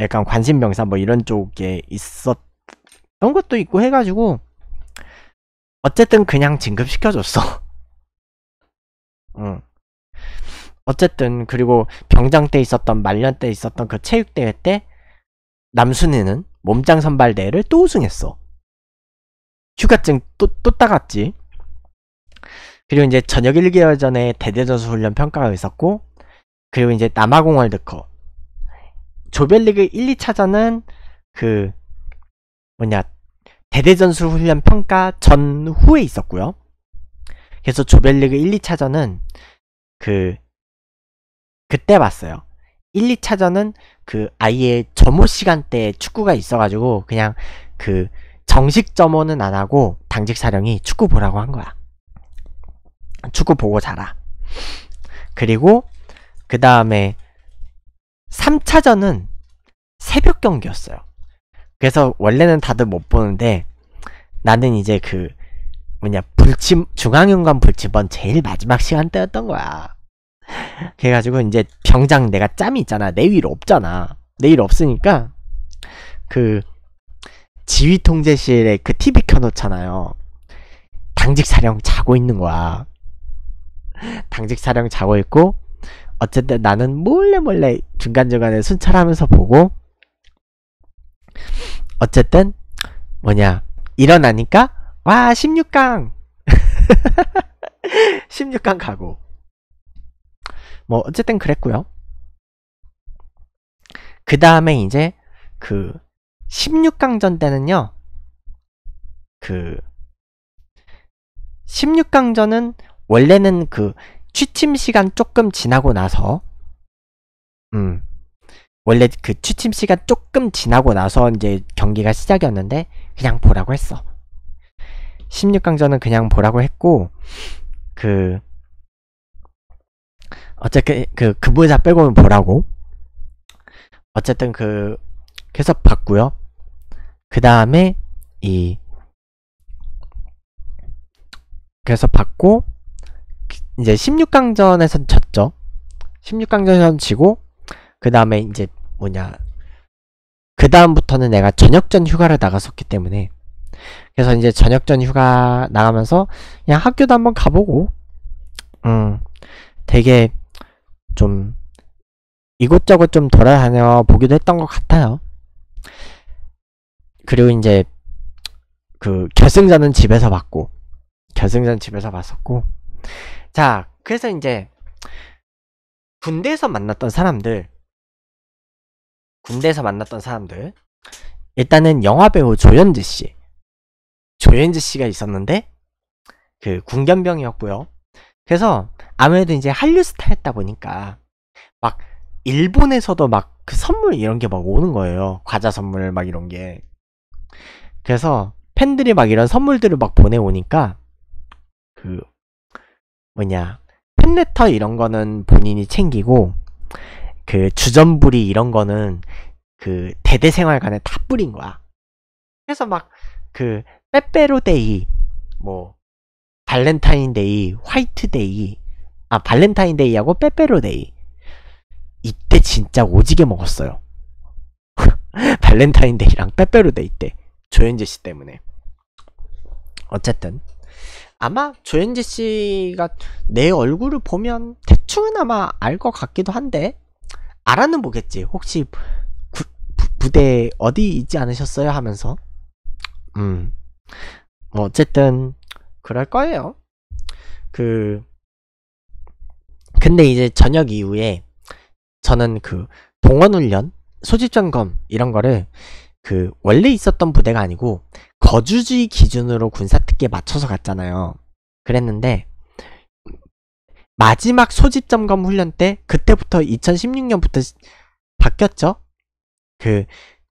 약간 관심 병사 뭐 이런 쪽에 있었던 것도 있고 해가지고 어쨌든 그냥 진급시켜줬어. 응. 어쨌든 그리고 병장 때 있었던 말년 때 있었던 그 체육대회 때 남순이는 몸짱 선발대회를 또 우승했어. 휴가증 또, 또 따갔지. 그리고 이제 저녁 1개월 전에 대대전수 훈련 평가가 있었고, 그리고 이제 남아공 월드컵. 조별리그 1, 2차전은 그, 뭐냐, 대대전술 훈련 평가 전후에 있었고요. 그래서 조별리그 1, 2차전은 그 그때 봤어요. 1, 2차전은 그 아예 점호 시간대에 축구가 있어가지고 그냥 그 정식 점호는 안 하고 당직 사령이 축구 보라고 한 거야. 축구 보고 자라. 그리고 그 다음에 3차전은 새벽 경기였어요. 그래서 원래는 다들 못 보는데 나는 이제 그 뭐냐 불침 중앙연관 불침번 제일 마지막 시간대였던 거야. 그래가지고 이제 병장 내가 짬이 있잖아 내일 없잖아 내일 없으니까 그 지휘통제실에 그 TV 켜놓잖아요. 당직 사령 자고 있는 거야. 당직 사령 자고 있고, 어쨌든 나는 몰래 몰래 중간중간에 순찰하면서 보고, 어쨌든, 뭐냐, 일어나니까, 와, 16강! 16강 가고. 뭐, 어쨌든 그랬고요. 그 다음에 이제, 그, 16강전 때는요, 그, 16강전은 원래는 그 취침 시간 조금 지나고 나서, 음, 원래 그 취침 시간 조금 지나고 나서 이제 경기가 시작이었는데, 그냥 보라고 했어. 16강전은 그냥 보라고 했고, 그, 어쨌든 그, 그, 그부자 빼고는 보라고. 어쨌든 그, 계속 봤고요 그 다음에 이 그래서 받고 이제 16강전에서 졌죠. 16강전에서 지고 그 다음에 이제 뭐냐 그 다음부터는 내가 저녁전 휴가를 나갔었기 때문에 그래서 이제 저녁전 휴가 나가면서 그냥 학교도 한번 가보고 음 되게 좀 이곳저곳 좀 돌아다녀 보기도 했던 것 같아요. 그리고 이제 그 결승전은 집에서 봤고 결승전 집에서 봤었고 자 그래서 이제 군대에서 만났던 사람들 군대에서 만났던 사람들 일단은 영화배우 조현지 씨 조현지 씨가 있었는데 그 군견병이었고요 그래서 아무래도 이제 한류 스타했다 보니까 막 일본에서도 막 그 선물 이런 게 막 오는 거예요 과자 선물 막 이런 게 그래서 팬들이 막 이런 선물들을 막 보내오니까 그 뭐냐 팬레터 이런 거는 본인이 챙기고 그 주전부리 이런 거는 그 대대 생활관에 다 뿌린 거야. 그래서 막 그 빼빼로데이 뭐 발렌타인데이, 화이트데이, 아 발렌타인데이하고 빼빼로데이 이때 진짜 오지게 먹었어요. 발렌타인데이랑 빼빼로데이 때 조현재 씨 때문에. 어쨌든 아마 조현재 씨가 내 얼굴을 보면 대충은 아마 알 것 같기도 한데 알아는 보겠지. 혹시 구, 부, 부대 어디 있지 않으셨어요? 하면서 음. 뭐 어쨌든 그럴 거예요. 그 근데 이제 저녁 이후에 저는 그 동원훈련, 소집점검 이런 거를 그 원래 있었던 부대가 아니고 거주지 기준으로 군사특기에 맞춰서 갔잖아요. 그랬는데 마지막 소집점검 훈련 때 그때부터 2016년부터 바뀌었죠. 그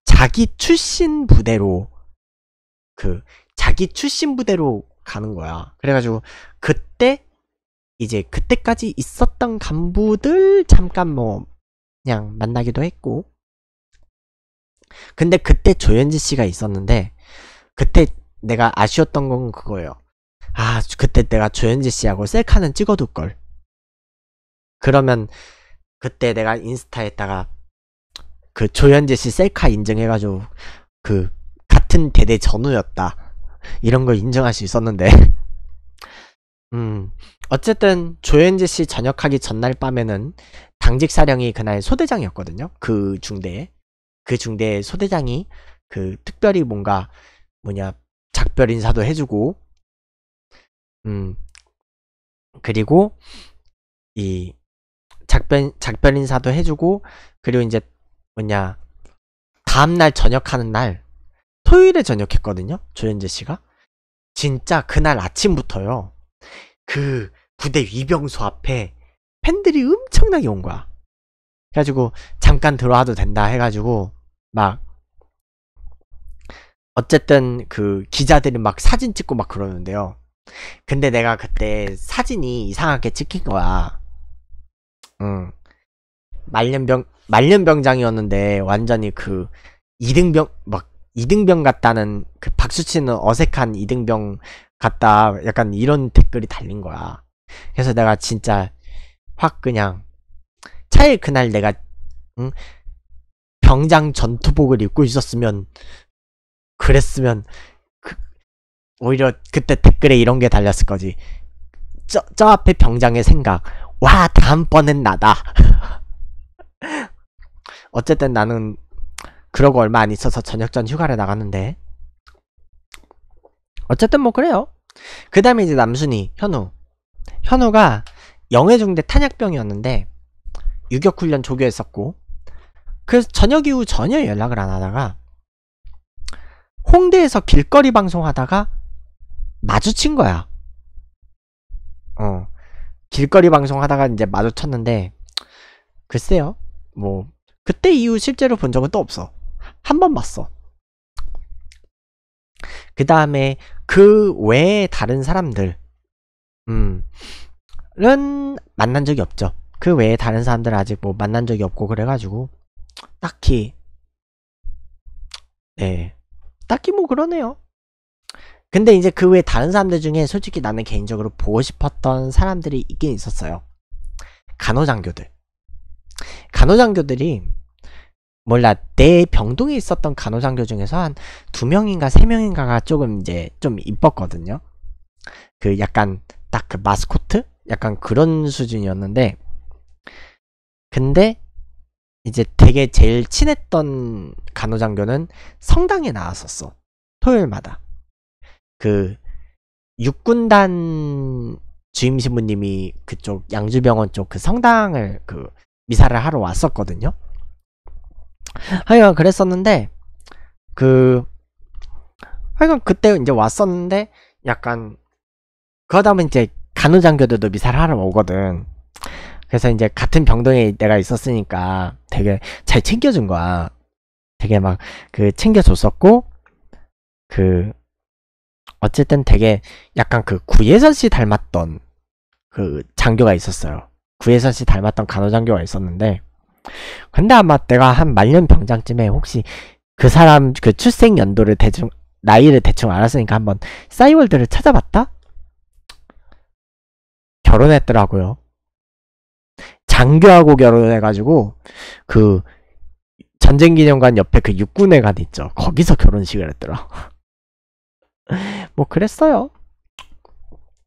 자기 출신 부대로 그 자기 출신 부대로 가는 거야. 그래가지고 그때 이제 그때까지 있었던 간부들 잠깐 뭐 그냥 만나기도 했고 근데 그때 조현지 씨가 있었는데 그때 내가 아쉬웠던 건 그거예요. 아 그때 내가 조현지 씨하고 셀카는 찍어둘 걸. 그러면 그때 내가 인스타에다가 그 조현지 씨 셀카 인증해가지고 그 같은 대대 전우였다 이런 걸 인정할 수 있었는데. 음, 어쨌든 조현지 씨 전역하기 전날 밤에는 당직 사령이 그날 소대장이었거든요. 그 중대에. 그 중대 소대장이 그 특별히 뭔가 뭐냐 작별 인사도 해주고 음 그리고 이 작별 작별 인사도 해주고 그리고 이제 뭐냐 다음 날 저녁하는 날 토요일에 저녁했거든요 조현재 씨가 진짜 그날 아침부터요 그 부대 위병소 앞에 팬들이 엄청나게 온 거야 그래가지고 잠깐 들어와도 된다 해가지고 막 어쨌든 그 기자들이 막 사진 찍고 막 그러는데요. 근데 내가 그때 사진이 이상하게 찍힌 거야. 응. 말년병 말년병장이었는데 완전히 그 이등병 막 이등병 같다는 그 박수치는 어색한 이등병 같다 약간 이런 댓글이 달린 거야. 그래서 내가 진짜 확 그냥 차일 그날 내가 응? 병장 전투복을 입고 있었으면 그랬으면 그, 오히려 그때 댓글에 이런 게 달렸을 거지. 저, 저 앞에 병장의 생각. 와, 다음번엔 나다. 어쨌든 나는 그러고 얼마 안 있어서 저녁 전 휴가를 나갔는데. 어쨌든 뭐 그래요. 그 다음에 이제 남순이, 현우. 현우가 영해중대 탄약병이었는데, 유격훈련 조교했었고, 그래서 저녁 이후 전혀 연락을 안 하다가 홍대에서 길거리 방송하다가 마주친 거야. 어. 길거리 방송하다가 이제 마주쳤는데 글쎄요. 뭐 그때 이후 실제로 본 적은 또 없어. 한 번 봤어. 그 다음에 그 외에 다른 사람들 음은 만난 적이 없죠. 그 외에 다른 사람들 아직 뭐 만난 적이 없고 그래가지고 딱히 네 딱히 뭐 그러네요 근데 이제 그 외 다른 사람들 중에 솔직히 나는 개인적으로 보고 싶었던 사람들이 있긴 있었어요 간호장교들 간호장교들이 몰라 내 병동에 있었던 간호장교 중에서 한 두 명인가 세 명인가가 조금 이제 좀 이뻤거든요 그 약간 딱 그 마스코트 약간 그런 수준이었는데 근데 이제 되게 제일 친했던 간호장교는 성당에 나왔었어. 토요일마다. 그 육군단 주임 신부님이 그쪽 양주병원 쪽 그 성당을 그 미사를 하러 왔었거든요. 하여간 그랬었는데 그 하여간 그때 이제 왔었는데 약간 그러다 보면 이제 간호장교들도 미사를 하러 오거든. 그래서 이제 같은 병동에 내가 있었으니까 되게 잘 챙겨준 거야. 되게 막 그 챙겨줬었고 그 어쨌든 되게 약간 그 구예선 씨 닮았던 그 장교가 있었어요. 구예선 씨 닮았던 간호장교가 있었는데 근데 아마 내가 한 말년 병장쯤에 혹시 그 사람 그 출생 연도를 대충 나이를 대충 알았으니까 한번 싸이월드를 찾아봤다? 결혼했더라고요. 장교하고 결혼해가지고 그 전쟁기념관 옆에 그육군회관 있죠. 거기서 결혼식을 했더라. 뭐 그랬어요.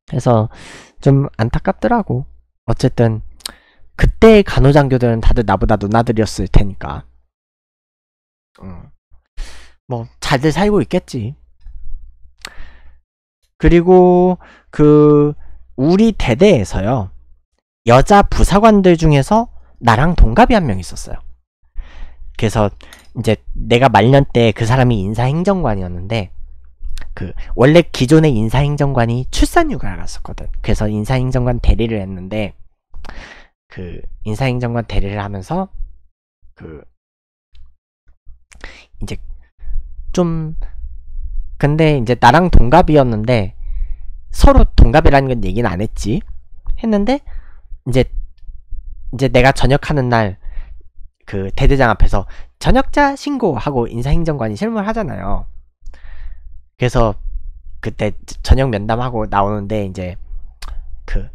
그래서 좀 안타깝더라고. 어쨌든 그때 간호장교들은 다들 나보다 누나들이었을 테니까. 음. 뭐 잘들 살고 있겠지. 그리고 그 우리 대대에서요. 여자 부사관들 중에서 나랑 동갑이 한 명 있었어요. 그래서 이제 내가 말년 때 그 사람이 인사행정관이었는데 그 원래 기존의 인사행정관이 출산휴가를 갔었거든. 그래서 인사행정관 대리를 했는데 그 인사행정관 대리를 하면서 그 이제 좀 근데 이제 나랑 동갑이었는데 서로 동갑이라는 건 얘기는 안 했지. 했는데 이제 이제 내가 전역하는 날 그 대대장 앞에서 전역자 신고하고 인사행정관이 실무를 하잖아요. 그래서 그때 저녁 면담하고 나오는데 이제 그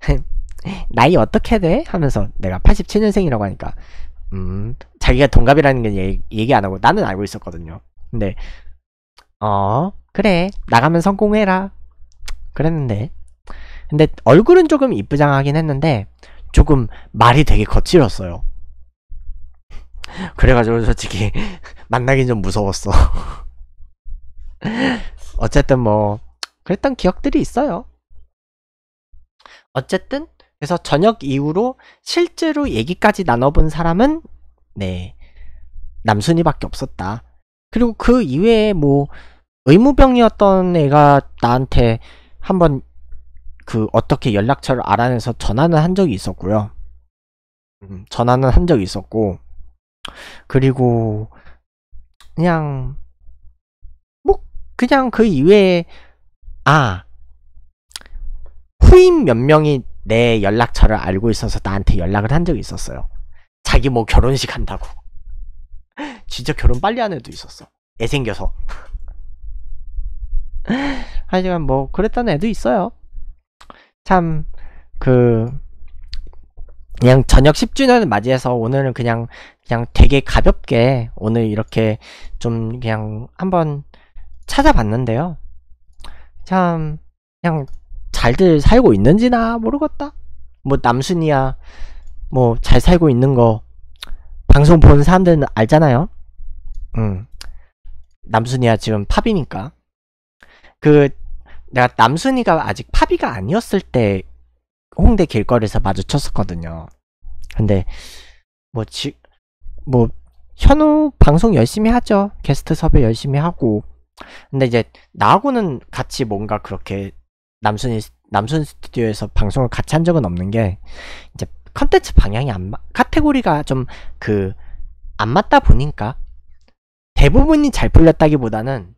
나이 어떻게 돼? 하면서 내가 87년생이라고 하니까 음 자기가 동갑이라는 건 얘기, 얘기 안 하고 나는 알고 있었거든요. 근데 어 그래 나가면 성공해라 그랬는데 근데 얼굴은 조금 이쁘장하긴 했는데 조금 말이 되게 거칠었어요. 그래가지고 솔직히 만나긴 좀 무서웠어. 어쨌든 뭐 그랬던 기억들이 있어요. 어쨌든 그래서 저녁 이후로 실제로 얘기까지 나눠본 사람은 네 남순이밖에 없었다. 그리고 그 이외에 뭐 의무병이었던 애가 나한테 한번 그 어떻게 연락처를 알아내서 전화는 한 적이 있었고요. 음, 전화는 한 적이 있었고 그리고 그냥 뭐 그냥 그 이외에 아 후임 몇 명이 내 연락처를 알고 있어서 나한테 연락을 한 적이 있었어요. 자기 뭐 결혼식 한다고. 진짜 결혼 빨리 한 애도 있었어. 애 생겨서. 하지만 뭐 그랬다는 애도 있어요. 참, 그, 그냥 저녁 10주년을 맞이해서 오늘은 그냥, 그냥 되게 가볍게 오늘 이렇게 좀 그냥 한번 찾아봤는데요. 참, 그냥 잘들 살고 있는지나 모르겠다. 뭐 남순이야, 뭐 잘 살고 있는 거 방송 보는 사람들은 알잖아요. 음, 남순이야 지금 팝이니까. 그 내가 남순이가 아직 파비가 아니었을 때 홍대 길거리에서 마주쳤었거든요. 근데 뭐 지, 뭐 현우 방송 열심히 하죠. 게스트 섭외 열심히 하고. 근데 이제 나하고는 같이 뭔가 그렇게 남순이 남순 스튜디오에서 방송을 같이 한 적은 없는 게 이제 컨텐츠 방향이 안 맞, 카테고리가 좀 그 안 맞다 보니까 대부분이 잘 풀렸다기보다는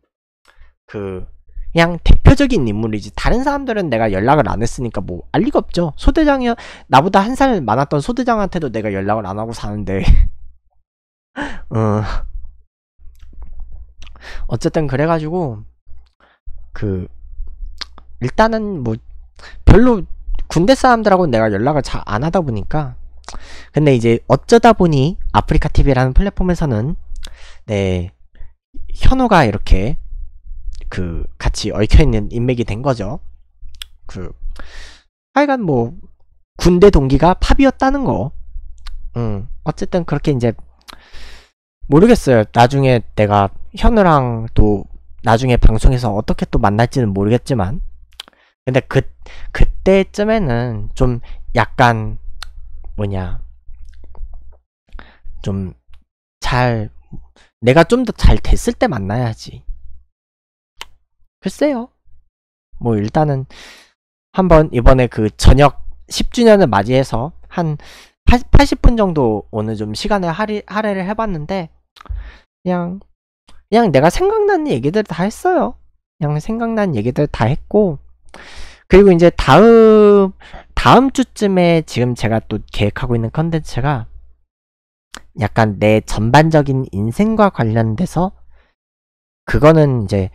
그 그냥 대표적인 인물이지 다른 사람들은 내가 연락을 안 했으니까 뭐알 리가 없죠 소대장이 나보다 한 살 많았던 소대장한테도 내가 연락을 안 하고 사는데 어. 어쨌든 그래가지고 그 일단은 뭐 별로 군대 사람들하고 내가 연락을 잘 안 하다 보니까 근데 이제 어쩌다 보니 아프리카 TV라는 플랫폼에서는 네 현우가 이렇게 그 같이 얽혀있는 인맥이 된 거죠. 그 하여간 뭐 군대 동기가 팝이었다는 거. 음 어쨌든 그렇게 이제 모르겠어요. 나중에 내가 현우랑 또 나중에 방송에서 어떻게 또 만날지는 모르겠지만 근데 그 그때쯤에는 좀 약간 뭐냐 좀 잘 내가 좀 더 잘 됐을 때 만나야지 글쎄요. 뭐 일단은 한번 이번에 그 저녁 10주년을 맞이해서 한 80, 분 정도 오늘 좀 시간을 할애, 할애를 해봤는데 그냥 그냥 내가 생각나는 얘기들 다 했어요. 그냥 생각난 얘기들 다 했고 그리고 이제 다음 다음 주쯤에 지금 제가 또 계획하고 있는 컨텐츠가 약간 내 전반적인 인생과 관련돼서 그거는 이제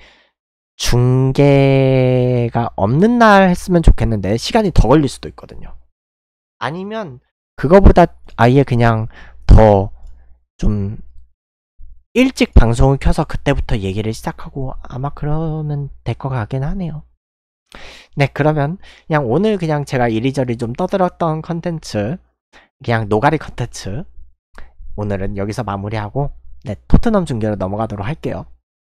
중계가 없는 날 했으면 좋겠는데 시간이 더 걸릴 수도 있거든요. 아니면 그거보다 아예 그냥 더 좀 일찍 방송을 켜서 그때부터 얘기를 시작하고 아마 그러면 될 것 같긴 하네요. 네, 그러면 그냥 오늘 그냥 제가 이리저리 좀 떠들었던 컨텐츠, 그냥 노가리 컨텐츠 오늘은 여기서 마무리하고 네, 토트넘 중계로 넘어가도록 할게요.